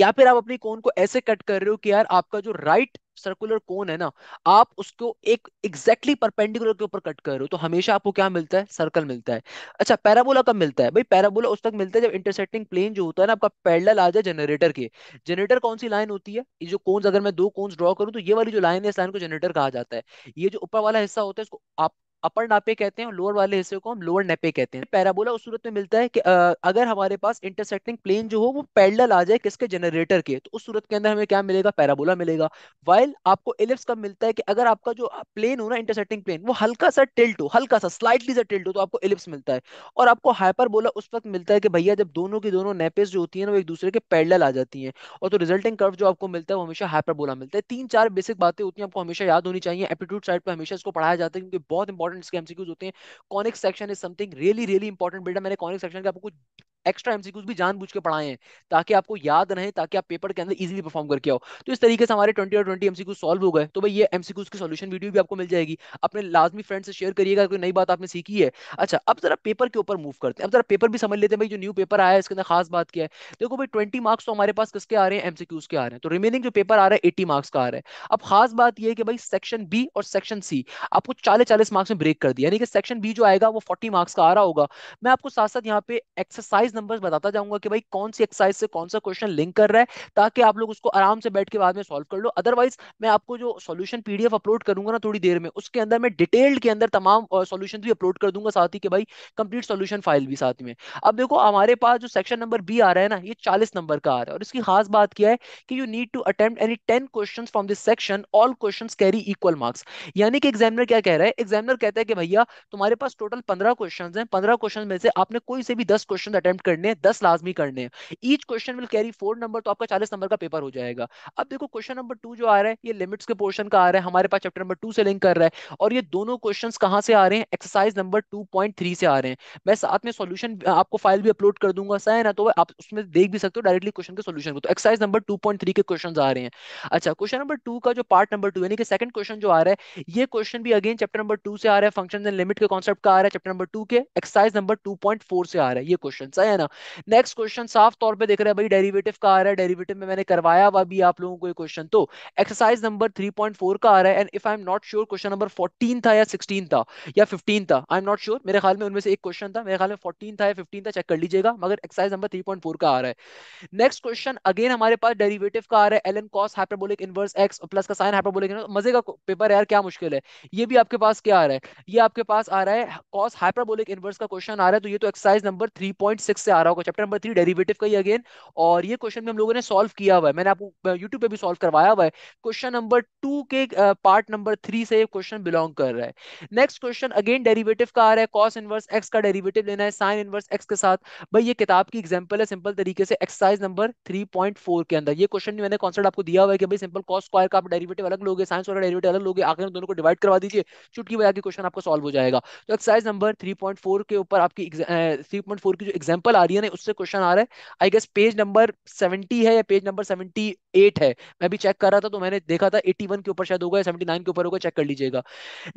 या फिर आप अपनी कोन को ऐसे कट कर रहे हो कि यार आपका जो राइट सर्कुलर कोन है ना आप उसको एक एग्जैक्टली exactly परपेंडिकुलर के ऊपर कट कर रहे हो तो हमेशा आपको क्या मिलता है सर्कल मिलता है अच्छा पैराबोला कब मिलता है भाई पैराबोला उस तक मिलता है जब इंटरसेक्टिंग प्लेन जो होता है ना आपका पैडल आ जाए जनरेटर के जनरेटर कौन सी लाइन होती है ये जो कोन्स अगर मैं दो कोन्स ड्रॉ करूँ तो ये वाली जो लाइन है इस लाइन को जनरेटर कहा जाता है ये जो ऊपर वाला हिस्सा होता है इसको आप अपर नापे कहते हैं लोअर वाले हिस्से को हम लोअर नेपे कहते हैं पैराबोला उस सूरत में मिलता है कि अगर हमारे पास इंटरसेक्टिंग प्लेन जो हो वो पैडल आ जाए किसके जनरेटर के तो उस सूरत के अंदर हमें क्या मिलेगा पैराबोला मिलेगा वाइल आपको इलिप्स कब मिलता है कि अगर आपका जो प्लेन हो ना इंटरसेक्टिंग प्लेन वो हल्का सा टिल्ट हो हल्का सा स्लाइटली सा टिल्ट हो तो आपको इलिप्स मिलता है और आपको हाइपरबोला उस वक्त मिलता है कि भैया जब दोनों की दोनों नेपेस जो होती है ना वो एक दूसरे के पैडल आ जाती है और तो रिजल्टिंग कर्व जो आपको मिलता है वो हमेशा हाइपरबोला मिलता है तीन चार बेसिक बातें होती है आपको हमेशा याद होनी चाहिए एप्टीट्यूड साइड पर हमेशा इसको पढ़ाया जाता है क्योंकि बहुत इंपॉर्टेंट इंपॉर्टेंट इसके एमसीक्यूज होते हैं conic section is something really really important बेटा मैंने कॉनिक सेक्शन का आपको कुछ एक्स्ट्रा एमसीक्यूज भी जानबूझ के पढ़ाए हैं ताकि आपको याद रहे ताकि आप पेपर के अंदर इजीली परफॉर्म करके आओ तो इस तरीके से हमारे ट्वेंटी और ट्वेंटी एमसीक्यू सॉल्व हो गए तो भाई ये एमसीक्यूज की सोल्यूशन वीडियो भी आपको मिल जाएगी अपने लाजमी फ्रेंड से शेयर करिएगा कोई नई बात आपने सीखी है अच्छा अब जरा पेपर के ऊपर मूव करते हैं अब जरा पेपर भी समझ लेते हैं भाई जो न्यू पेपर आया है इसके अंदर खास बात क्या है देखो भाई ट्वेंटी मार्क्स तो हमारे पास किसके आ रहे हैं एमसीक्यूज के आ रहे हैं तो रिमेनिंग जो पेपर आ रहा है एट्टी मार्क्स का आ रहा है अब खास बात यह है कि भाई सेक्शन बी और सेक्शन सी आपको चालीस चालीस मार्क्स में ब्रेक कर दिया यानी कि सेक्शन बी जो आएगा वो फोर्टी मार्क्स का आ रहा होगा मैं आपको साथ साथ यहाँ पे एक्सरसाइज नंबर्स बताता जाऊंगा कि भाई कौन सी एक्सरसाइज से कौन सा क्वेश्चन लिंक कर रहा है ताकि आप लोग उसको आराम से बैठ के बाद में सॉल्व कर लो अदरवाइज मैं आपको जो सोल्यूशन पीडीएफ अपलोड करूंगा ना थोड़ी देर में उसके अंदर मैं डिटेल्ड के अंदर तमाम सोल्यूशन भी अपलोड कर दूंगा साथ ही के भाई कंप्लीट सोल्यूशन फाइल भी साथ में अब देखो हमारे पास जो सेक्शन नंबर बी आ रहा है ना ये चालीस नंबर का आ रहा है और इसकी खास बात क्या है कि you need to attempt any ten question from this section all question carry equal marks यानी कि एग्जामिनर क्या कह रहा है एग्जामिनर कहता है कि भैया तुम्हारे पास टोटल पंद्रह क्वेश्चन है पंद्रह क्वेश्चन में से आपने कोई से भी दस क्वेश्चन अटेम्प्ट करने हैं दस लाजमी करने हैं each question will carry four number तो आपका चालीस नंबर का पेपर हो जाएगा अब देखो क्वेश्चन नंबर टू जो आ रहा है ये लिमिट्स के पोर्शन का आ रहा है हमारे पास चैप्टर नंबर टू से लिंक कर रहा है और ये दोनों क्वेश्चन कहाँ से आ रहे हैं एक्सरसाइज नंबर टू से आ रहे हैं मैं साथ में सोल्यूशन आपको फाइल भी अपलोड कर दूंगा सह ना तो आप उसमें देख भी सकते हो डायरेक्टली क्वेश्चन के सोल्यूशन को तो एक्सरसाइज नंबर टू के क्वेश्चन आ रहे हैं अच्छा क्वेश्चन नंबर टू का जो पार्ट नंबर टू यानी कि सेकंड क्वेश्चन जो आ रहा है ये क्वेश्चन भी अगेन चैप्टर नंबर टू से आ रहा है फंक्शन एंड लिमिट के कॉन्सेप्ट का आ रहा है चैप्टर नंबर टू के exercise number two point four से आ रहा है ये क्वेश्चन सही है ना नेक्स्ट क्वेश्चन साफ तौर पे देख रहे हैं भाई डेरिवेटिव का आ रहा है डेरिवेटिव में मैंने करवाया हुआ भी आप लोगों को ये क्वेश्चन तो एक्सरसाइज नंबर 3.4 का आ रहा है and if I am not sure question number 14 था या 16 था या 15 था आई एम नॉट श्योर मेरे ख्याल में उनमें से एक क्वेश्चन था मेरे ख्याल में 14 था या 15 था चेक कर लीजिएगा मगर एक्सरसाइज नंबर 3.4 का आ रहा है नेक्स्ट क्वेश्चन अगेन हमारे पास डेरिवेटिव का आ रहा है ln cos hyperbolic inverse x plus का साइन हाइपरबोलिक मजे का पेपर यार क्या मुश्किल है ये भी आपके पास क्या आ रहा है ये आपके पास आ रहा है cos हाइपरबोलिक इनवर्स का क्वेश्चन आ रहा है तो ये तो एक्सरसाइज नंबर 3.6 से आ रहा होगा चैप्टर नंबर थ्री डेरिवेटिव का ही अगेन और ये क्वेश्चन भी हम लोगों ने सॉल्व किया हुआ है मैंने आपको यूट्यूब पे भी सॉल्व करवाया हुआ है क्वेश्चन नंबर टू के पार्ट नंबर थ्री से ये क्वेश्चन बिलोंग कर रहा है नेक्स्ट क्वेश्चन अगेन डेरीवेटिव का आ रहा है कॉस इनवर्स एक्स का डेरीवेटिव लेना है साइन इनवर्स एक्स के साथ भाई ये किताब की एग्जाम्पल है सिंपल तरीके से एक्सरसाइज नंबर थ्री के अंदर ये क्वेश्चन मैंने कॉन्सेप्ट आपको दिया हुआ है कि भाई सिंपल कॉस स्क्वायर का आप डेरीवेटिव अलग लोगे साइंस वाला डेरीवेटिव अलग लोगे आखिर दोनों को डिवाइड करवा दीजिए चुटकी वजह के क्वेश्चन आपको सॉल्व हो जाएगा तो एक्सरसाइज नंबर थ्री के ऊपर आपकी थ्री पॉइंट की जो एग्जाम्पल एग्जाम्पल आ रही है ना उससे क्वेश्चन आ रहा है I guess page number seventy है या पेज नंबर सेवेंटी एट है मैं भी चेक कर रहा था तो मैंने देखा था एटी वन के ऊपर शायद होगा सेवेंटी नाइन के ऊपर होगा चेक कर लीजिएगा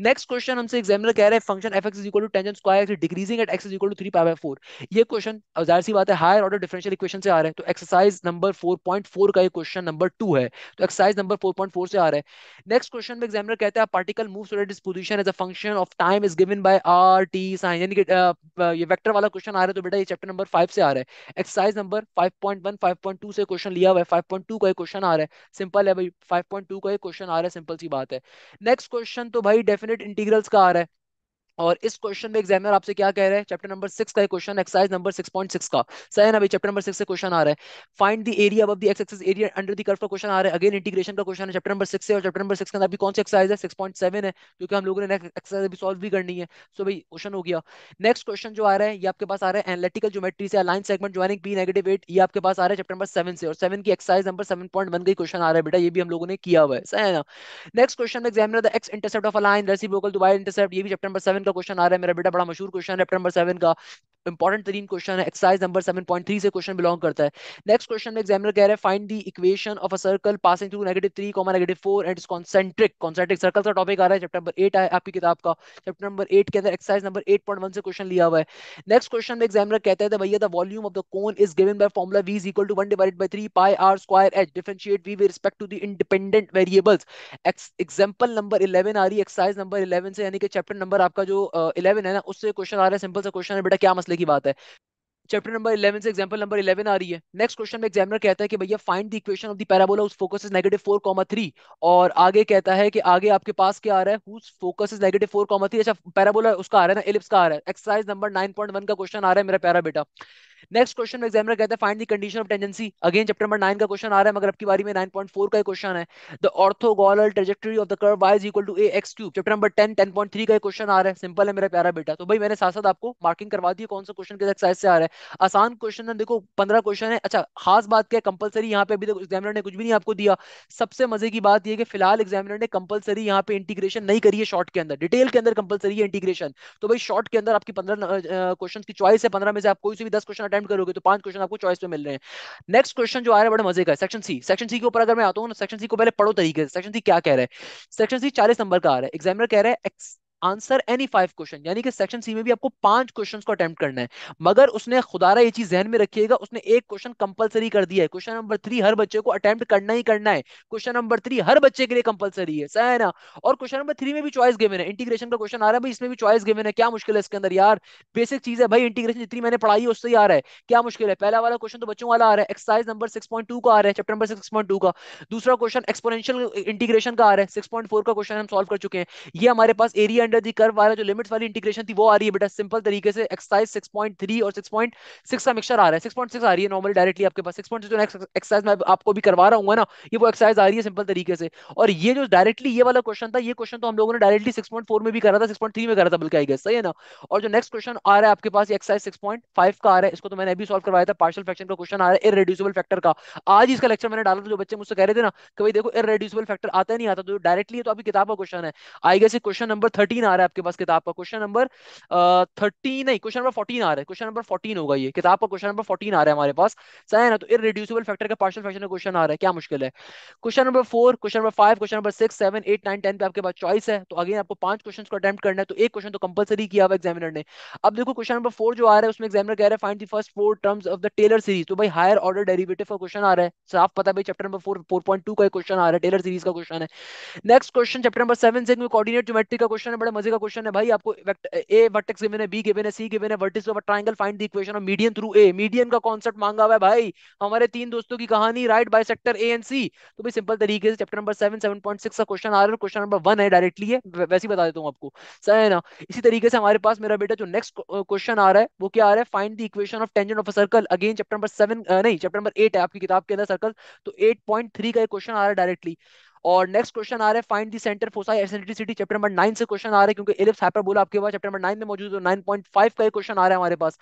नेक्स्ट क्वेश्चन हमसे एग्जामिनर कह रहे हैं function f x equal to tangent square x decreasing at x is equal to three pi four ये क्वेश्चन जाहिर सी बात है हायर ऑर्डर डिफरेंशियल इक्वेशन से आ रहे हैं तो exercise number four point four का ये क्वेश्चन नंबर टू है तो exercise number four point four से आ रहा है नेक्स्ट क्वेश्चन में एग्जामिनर कहते हैं particle move to its position as a function of time is given by r t sine यानी कि ये वेक्टर वाला क्वेश्चन आ रहा है तो बेटा ये चैप्टर नंबर फाइव से आ रहा है exercise number five point one five point two से क्वेश्चन लिया हुआ है फाइव पॉइंट टू का क्वेश्चन आ रहा है सिंपल है भाई फाइव पॉइंट टू का क्वेश्चन आ रहा है सिंपल सी बात है नेक्स्ट क्वेश्चन तो भाई डेफिनेट इंटीग्रल्स का आ रहा है और इस क्वेश्चन में एग्जामिनर आपसे क्या कह रहे हैं चैप्टर नंबर सिक्स का question exercise number six point six का सही है ना भाई चैप्टर नंबर सिक्स से क्वेश्चन आ रहा है find the area of the x axis area under the curve का क्वेश्चन आ रहा है अगेन इंटीग्रेशन का क्वेश्चन है चैप्टर नंबर सिक्स है और चैप्टर नंबर सिक्स का अभी कौन सी एक्सरसाइज है सिक्स पॉइंट सेवन है क्योंकि हम लोगों ने एक्सरसाइज अभी सॉल्व भी करनी है सो भाई क्वेश्चन हो गया नेक्स्ट क्वेश्चन जो आ रहा है ये आपके पास आ रहा है एनालिटिकल ज्योमेट्री से line segment joining B negative eight ये आपके पास आ रहा है चैप्टर नंबर सेवन से और सेवन की exercise number seven point one का क्वेश्चन आ रहा है बेटा ये भी हम लोगों ने किया हुआ है सही है ना नेक्स्ट क्वेश्चन में examiner the x intercept of a line reciprocal to y intercept ये भी चैप्टर नंबर सेवन का क्वेश्चन आ रहा है मेरा बेटा बड़ा मशहूर क्वेश्चन है नंबर सेवन का इंपॉर्टेंट तरीन क्वेश्चन है exercise number seven point three से क्वेश्चन बिलोंग करता है नेक्स्ट क्वेश्चन में एग्जामिनर कह रहे हैं find the equation of a circle passing through negative three comma negative four and its concentric concentric circle का टॉपिक आ रहा है चैप्टर नंबर एट है आपकी किताब का चैप्टर नंबर एट के अंदर exercise number eight point one से क्वेश्चन लिया हुआ है नेक्स्ट क्वेश्चन में एग्जामिनर कहते हैं भैया the volume of the cone is given by formula v is equal to one divided by three pi r square h differentiate v with respect to the independent variables Ex number eleven आ रही है exercise number eleven से यानी कि chapter number आपका जो uh, है ना उससे क्वेश्चन आ रहा है सिंपल सा क्वेश्चन है बेटा क्या मसले की बात है चैप्टर नंबर 11 से एग्जांपल नंबर 11 आ रही है नेक्स्ट क्वेश्चन में एग्जामिनर कहता है कि भैया find the equation of the parabola उस focus is negative four comma three और आगे कहता है कि आगे आपके पास क्या आ रहा है whose focus is negative four comma three अच्छा पैराबोला उसका आ रहा है ना एलिप्स का आ रहा है exercise number nine point one का क्वेश्चन आ रहा है मेरा प्यारा बेटा नेक्स्ट क्वेश्चन एग्जामिनर कहता है find the condition of tangency again chapter number 9 का क्वेश्चन आ रहा है मगर अब की बारी में 9.4 का क्वेश्चन है the orthogonal trajectory of the curve y equal to ax chapter number 10 10.3 का क्वेश्चन आ रहा है सिंपल है मेरा प्यारा बेटा तो भाई मैंने साथ साथ आपको मार्किंग करवा दी है कौन सा क्वेश्चन किस एक्सरसाइज से आ रहा है आसान क्वेश्चन है देखो 15 क्वेश्चन है अच्छा खास बात क्या है कंपलसरी यहां पे अभी तक एग्जामिनर ने कुछ भी नहीं आपको दिया सबसे मजे की बात यह कि फिलहाल एग्जामिनर ने कंपलसरी यहां पे इंटीग्रेशन नहीं करी है शॉर्ट के अंदर डिटेल के अंदर कंपलसरी है इंटीग्रेशन तो भाई शॉर्ट के अंदर आपकी 15 क्वेश्चंस की चॉइस है 15 में से आप कोई से भी 10 क्वेश्चन अटेम्प्ट करोगे तो पांच क्वेश्चन आपको चॉइस में मिल रहे हैं नेक्स्ट क्वेश्चन जो आ रहा है बड़े मजे का सेक्शन सी सेक्शन सी के ऊपर अगर मैं आता हूँ ना सेक्शन सी को पहले पढ़ो तरीके से सेक्शन सी क्या कह रहा है सेक्शन सी चालीस नंबर का आ रहा है एग्जामिनर कह रहा है आंसर एनी फाइव क्वेश्चन यानी कि सेक्शन सी में भी आपको पांच क्वेश्चंस को अटेम्प्ट करना है मगर उसने खुदारा ये चीज जहन में रखिएगा उसने एक क्वेश्चन कंपलसरी कर दिया है क्वेश्चन नंबर थ्री हर बच्चे को अटेम्प्ट करना ही करना है क्वेश्चन नंबर थ्री हर बच्चे के लिए कंपलसरी है सही है ना और क्वेश्चन नंबर थ्री में भी चॉइस गेवन है इंटीग्रेशन का क्वेश्चन आ रहा है भाई इसमें भी चॉइस गेवन है क्या मुश्किल है इसके अंदर यार बेसिक चीज है भाई इंटीग्रेशन जितनी मैंने पढ़ाई है उससे ही आ रहा है क्या मुश्किल है पहला वाला क्वेश्चन तो बच्चों वाला आ रहा है एक्सरसाइज नंबर सिक्स का आ रहा है चैप्टर नंबर सिक्स का दूसरा क्वेश्चन एक्सपोनेंशियल इंटीग्रेशन का आ रहा है सिक्स का क्वेश्चन हम सॉल्व कर चुके हैं ये हमारे पास एरिया अंडर दी कर्व वाला जो लिमिट्स वाली इंटीग्रेशन थी वो आ रही है बेटा सिंपल तरीके से एक्सरसाइज 6.3 और 6.6 का मिक्सचर आ रहा है 6.6 आ रही है नॉर्मली डायरेक्टली आपके पास 6.6 जो नेक्स्ट एक्सरसाइज मैं आपको भी करवा रहा हूं ना ये वो एक्सरसाइज आ रही है सिंपल तरीके से और ये जो डायरेक्टली ये वाला क्वेश्चन था ये क्वेश्चन तो हम लोगों ने डायरेक्टली 6.4 में भी करा था 6.3 में करा था बल्कि आई गेस सही है ना और जो नेक्स्ट क्वेश्चन आ रहा है आपके पास एक्सरसाइज 6.5 का आ रहा है इसको तो मैंने अभी सॉल्व करवाया था पार्शियल फ्रैक्शन का क्वेश्चन आ रहा है इरेड्यूसिबल फैक्टर का आज इसका लेक्चर मैंने डाला था जो बच्चे मुझसे कह रहे थे ना कि भाई देखो इरेड्यूसिबल फैक्टर आता नहीं आता तो डायरेक्टली ये तो अभी किताब का क्वेश्चन है आई गेस ये क्वेश्चन नंबर थर्टी फोर्टीन आ रहा है आपके पास किताब का क्वेश्चन नंबर थर्टीन नहीं क्वेश्चन नंबर फोर्टीन आ रहा है क्वेश्चन नंबर फोर्टीन होगा ये किताब का क्वेश्चन नंबर फोर्टीन आ रहा है हमारे पास सही है ना तो इरेड्यूसिबल फैक्टर का पार्शल फैक्शन का क्वेश्चन आ रहा है क्या मुश्किल है question number four question number five question number six seven eight nine ten पे आपके पास चॉइस है तो अगेन आपको पांच क्वेश्चन को अटेम्प्ट करना है तो एक क्वेश्चन तो कंपलसरी किया हुआ एग्जामिनर ने अब देखो क्वेश्चन नंबर फोर जो आ रहा है उसमें एग्जामिनर कह रहा है find the first four terms of the Taylor series तो भाई हायर ऑर्डर डेरिवेटिव का क्वेश्चन आ रहा है साफ पता भाई chapter number four four point two का क्वेश्चन आ रहा है टेलर सीरीज का क्वेश्चन है next question chapter number seven से कोऑर्डिनेट ज्योमेट्री का क्वेश्चन है बड़े मजे का क्वेश्चन है भाई आपको ए वर्टेक्स गिवन है बी गिवन है सी गिवन है vertices of triangle find the equation of median through A median का कॉन्सेप्ट मांगा हुआ है भाई हमारे तीन दोस्तों की कहानी right bisector A and C तो भाई सिंपल तरीके से चैप्टर नंबर 7 7.6 का क्वेश्चन आ रहा है क्वेश्चन नंबर 1 है डायरेक्टली है वैसे ही बता देता हूं आपको सही है ना इसी तरीके से हमारे पास मेरा बेटा जो नेक्स्ट क्वेश्चन आ रहा है वो क्या आ रहा है find the equation of tangent of a circle again chapter number 7 नहीं चैप्टर नंबर 8 है आपकी किताब के अंदर सर्कल तो 8.3 का एक क्वेश्चन आ रहा है डायरेक्टली और नेक्स्ट क्वेश्चन आ रहा है find the centre foci eccentricity chapter number nine से क्वेश्चन आ रहे हैं क्योंकि एलिप्स हाइपरबोला आपके पास चैप्टर नंबर नाइन में मौजूद है नाइन पॉइंट फाइव का क्वेश्चन आ रहा है हमारे पास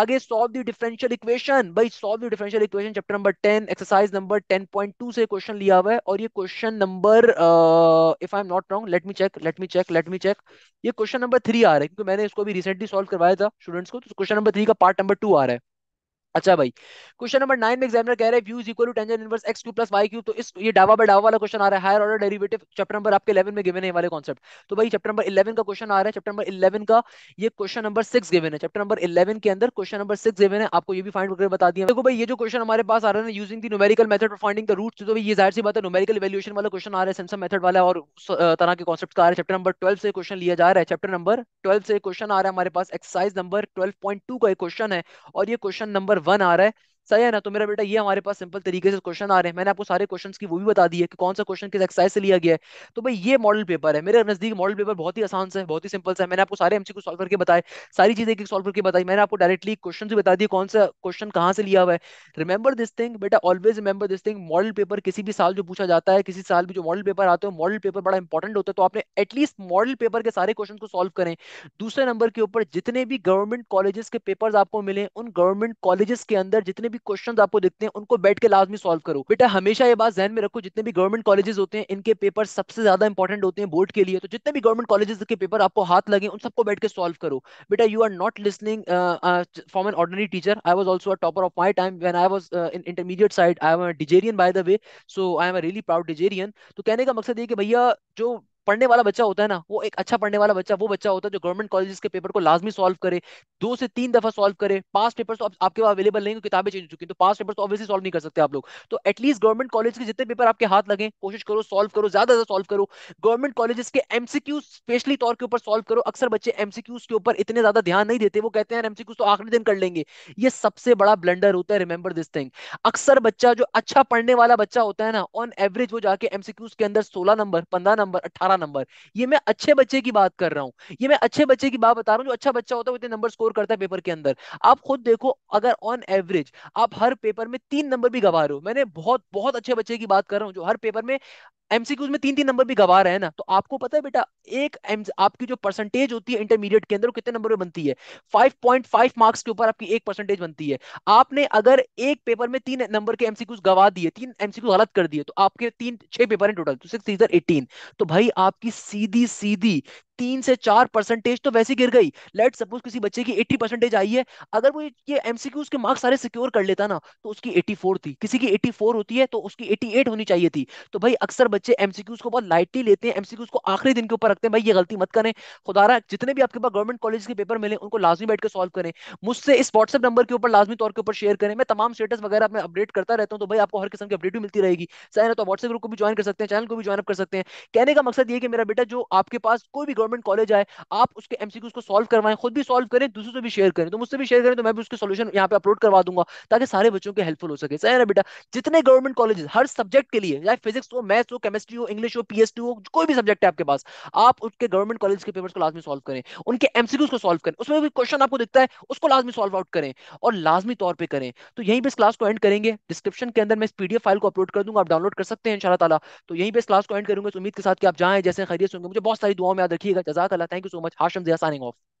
आगे सॉल्व दी डिफरेंशियल इक्वेशन भाई solve the differential equation chapter number ten exercise number ten point two से क्वेश्चन लिया हुआ है और ये question number if I am not wrong let me check let me check let me check ये question number three आ रहा है क्योंकि मैंने इसको भी रिसेंटली सॉल्व करवाया था स्टूडेंट्स को तो क्वेश्चन नंबर थ्री का पार्ट नंबर टू आ रहा है अच्छा भाई क्वेश्चन नंबर नाइन में एग्जामिनर कह रहे हैं u is equal to tangent inverse x cube plus y cube तो इस ये डावा बाय डावा वाला क्वेश्चन आ रहा है higher order derivative chapter number आपके 11 में गिवन है वाले कॉन्सेप्ट तो भाई चैप्टर नंबर 11 का क्वेश्चन आ रहा है चैप्टर नंबर 11 का ये क्वेश्चन नंबर सिक्स गिवन है चैप्टर नंबर इलेवन के अंदर क्वेश्चन नंबर सिक्स गिवन है आपको ये भी फाइंड करके बता दिया देखो भाई ये जो क्वेश्चन हमारे पास आ रहा है using the numerical method for finding the roots तो ये जाहिर सी बात है न्यूमेरिकल वैल्यूएशन वाला क्वेश्चन आ रहा है सैमसंग मेथड वाला और तरह के कॉन्सेप्ट का आ रहा है चैप्टर नंबर ट्वेल्व से क्वेश्चन लिया जा रहा है चैप्टर नंबर ट्वेल्व से क्वेश्चन आ रहा है हमारे पास एक्सरसाइज नंबर 12.2 का एक क्वेश्चन है और ये क्वेश्चन नंबर वन आ रहा है सही है ना तो मेरा बेटा ये हमारे पास सिंपल तरीके से क्वेश्चन आ रहे हैं मैंने आपको सारे क्वेश्चन की वो भी बता दी है कि कौन सा क्वेश्चन किस एक्सरसाइज से लिया गया है तो भाई ये मॉडल पेपर है मेरे नजदीक मॉडल पेपर बहुत ही आसान से बहुत ही सिंपल सा है मैंने आपको सारे एमसी को सॉल्व करके बताए सारी चीजें एक सॉल्व करके बताई मैंने आपको डायरेक्टली क्वेश्चन भी बता दिए कौन सा क्वेश्चन कहाँ से लिया हुआ है रिमेंबर दिस थिंग बेटा always remember this thing model paper किसी भी साल जो पूछा जाता है किसी साल भी जो मॉडल पेपर आते हैं मॉडल पेपर बड़ा इंपॉर्टेंट होता है तो आपने एटलीस्ट मॉडल पेपर के सारे क्वेश्चन को सॉल्व करें दूसरे नंबर के ऊपर जितने भी गवर्नमेंट कॉलेजेस के पेपर आपको मिले उन गवर्नमेंट कॉलेजेस के अंदर जितने भी क्वेश्चन आपको देखते हैं उनको बैठ के लाजमी सॉल्व करो बेटा हमेशा ये बात जहन में रखो जितने भी गवर्नमेंट कॉलेजेस होते हैं इनके पेपर सबसे ज्यादा इंपॉर्टेंट होते हैं बोर्ड के लिए तो जितने भी गवर्नमेंट कॉलेजेस के पेपर आपको हाथ लगे उन सबको बैठ के सॉल्व करो बेटा you are not listening for an ordinary teacher I was also topper of my time when I was in intermediate side I am डिजेरियन by the way so I am a really proud डिजेरियन तो कहने का मकसद ये कि भैया जो पढ़ने वाला बच्चा होता है ना वो एक अच्छा पढ़ने वाला बच्चा वो बच्चा होता है जो गवर्नमेंट कॉलेज के पेपर को लाजमी सॉल्व करे दो से तीन दफा सॉल्व करे पास पेपर तो आपके पास अवेलेबल नहीं किताबें चेंज हो चुकी तो पास पेपर तो ऑब्वियसली सॉल्व नहीं कर सकते आप लोग तो एटलीस्ट गवर्नमेंट कॉलेज के जितने पेपर आपके हाथ लगे कोशिश करो सॉल्व करो ज्यादा ज्यादा सॉल्व करो गवर्नमेंट कॉलेजेस के एमसीक्यू स्पेशली तौर के ऊपर सॉल्व करो अक्सर बच्चे एमसीक्यूज के ऊपर इतने ज्यादा ध्यान नहीं देते वो कहते हैं एमसीक्यू तो आखिरी दिन कर लेंगे ये सबसे बड़ा ब्लेंडर होता है रिमेंबर दिस थिंग अक्सर बच्चा जो अच्छा पढ़ने वाला बच्चा होता है ना ऑन एवरेज वो जाके एमसीक्यूज के अंदर सोलह नंबर पंद्रह नंबर अठारह बारह नंबर ये मैं अच्छे बच्चे की बात कर रहा हूँ ये मैं अच्छे बच्चे की बात बता रहा हूँ जो अच्छा बच्चा होता है वो इतने नंबर स्कोर करता है पेपर के अंदर आप खुद देखो अगर ऑन एवरेज आप हर पेपर में तीन नंबर भी गवा रहे हो मैंने बहुत बहुत अच्छे बच्चे की बात कर रहा हूँ जो हर पेपर में एमसीक्यूज में तीन तीन नंबर भी गवा रहे हैं ना तो आपको पता है बेटा एक आपकी जो परसेंटेज होती है इंटरमीडिएट के अंदर वो कितने नंबर में बनती है 5.5 मार्क्स के ऊपर आपकी एक परसेंटेज बनती है आपने अगर एक पेपर में तीन नंबर के एमसीक्यूज गवा दिए तीन एमसीक्यू गलत कर दिए तो आपके तीन छह पेपर है टोटल तो सिक्स एटीन तो भाई आपकी सीधी सीधी तीन से चार परसेंटेज तो वैसे गिर गई लेट सपोज किसी बच्चे की एट्टी परसेंटेज आई है अगर वो ये एमसीक्यू उसके मार्क्स सारे सिक्योर कर लेता ना तो उसकी एटी फोर थी किसी की एटी फोर होती है तो उसकी एटी एट होनी चाहिए थी तो भाई अक्सर बच्चे एमसीक्यू को बहुत लाइटली लेते हैं एमसीक्यू को आखिरी दिन के ऊपर रखते हैं भाई ये गलती मत करें खुदारा जितने भी आपके पास गवर्नमेंट कॉलेज के पेपर मिले उनको लाजमी बैठ के सॉल्व करें मुझसे इस व्हाट्सएप नंबर के ऊपर लाजमी तौर के ऊपर शेयर करें मैं तमाम स्टेटस वगैरह में अपडेट करता रहता हूँ तो भाई आपको हर किस्म की अपडेट भी मिलती रहेगी चाहे ना तो व्हाट्सएप ग्रुप को भी ज्वाइन कर सकते हैं चैनल को भी ज्वाइन कर सकते हैं कहने का मकसद ये कि मेरा बेटा जो आपके पास कोई भी गवर्नमेंट कॉलेज आए आप उसके एमसीक्यूज को सॉल्व करवाएं खुद भी सॉल्व करें दूसरों से भी शेयर करें तो मुझसे भी शेयर करें तो मैं भी उसके सोल्यूशन यहाँ पे अपलोड करवा दूंगा ताकि सारे बच्चों के हेल्पफुल हो सके सही ना बेटा जितने गवर्नमेंट कॉलेज हर सब्जेक्ट के लिए चाहे फिजिक्स हो मैथ्स हो केमिस्ट्री हो इंग्लिश हो टी हो कोई भी सब्जेक्ट है आपके पास आप उसके गवर्नमेंट कॉलेज के पेपर को लाजमी सॉल्व करें उनके एमसीक्यूज को सॉल्व करें उसमें भी क्वेश्चन आपको दिखता है उसको लाजमी सॉल्व आउट करें और लाजमी तौर पर करें तो यहीं पर इस क्लास को एंड करेंगे डिस्क्रिप्शन के अंदर मैं इस पीडीएफ फाइल को अपलोड कर दूंगा आप डाउनलोड कर सकते हैं इन ताला तो यहीं पर इस क्लास को एंड करूंगा तो उम्मीद के साथ कि आप जाएं जैसे खरीद होंगे मुझे बहुत सारी दुआओं में याद रखिए कीजिएगा जजाक अल्लाह thank you so much Hashim Zia signing of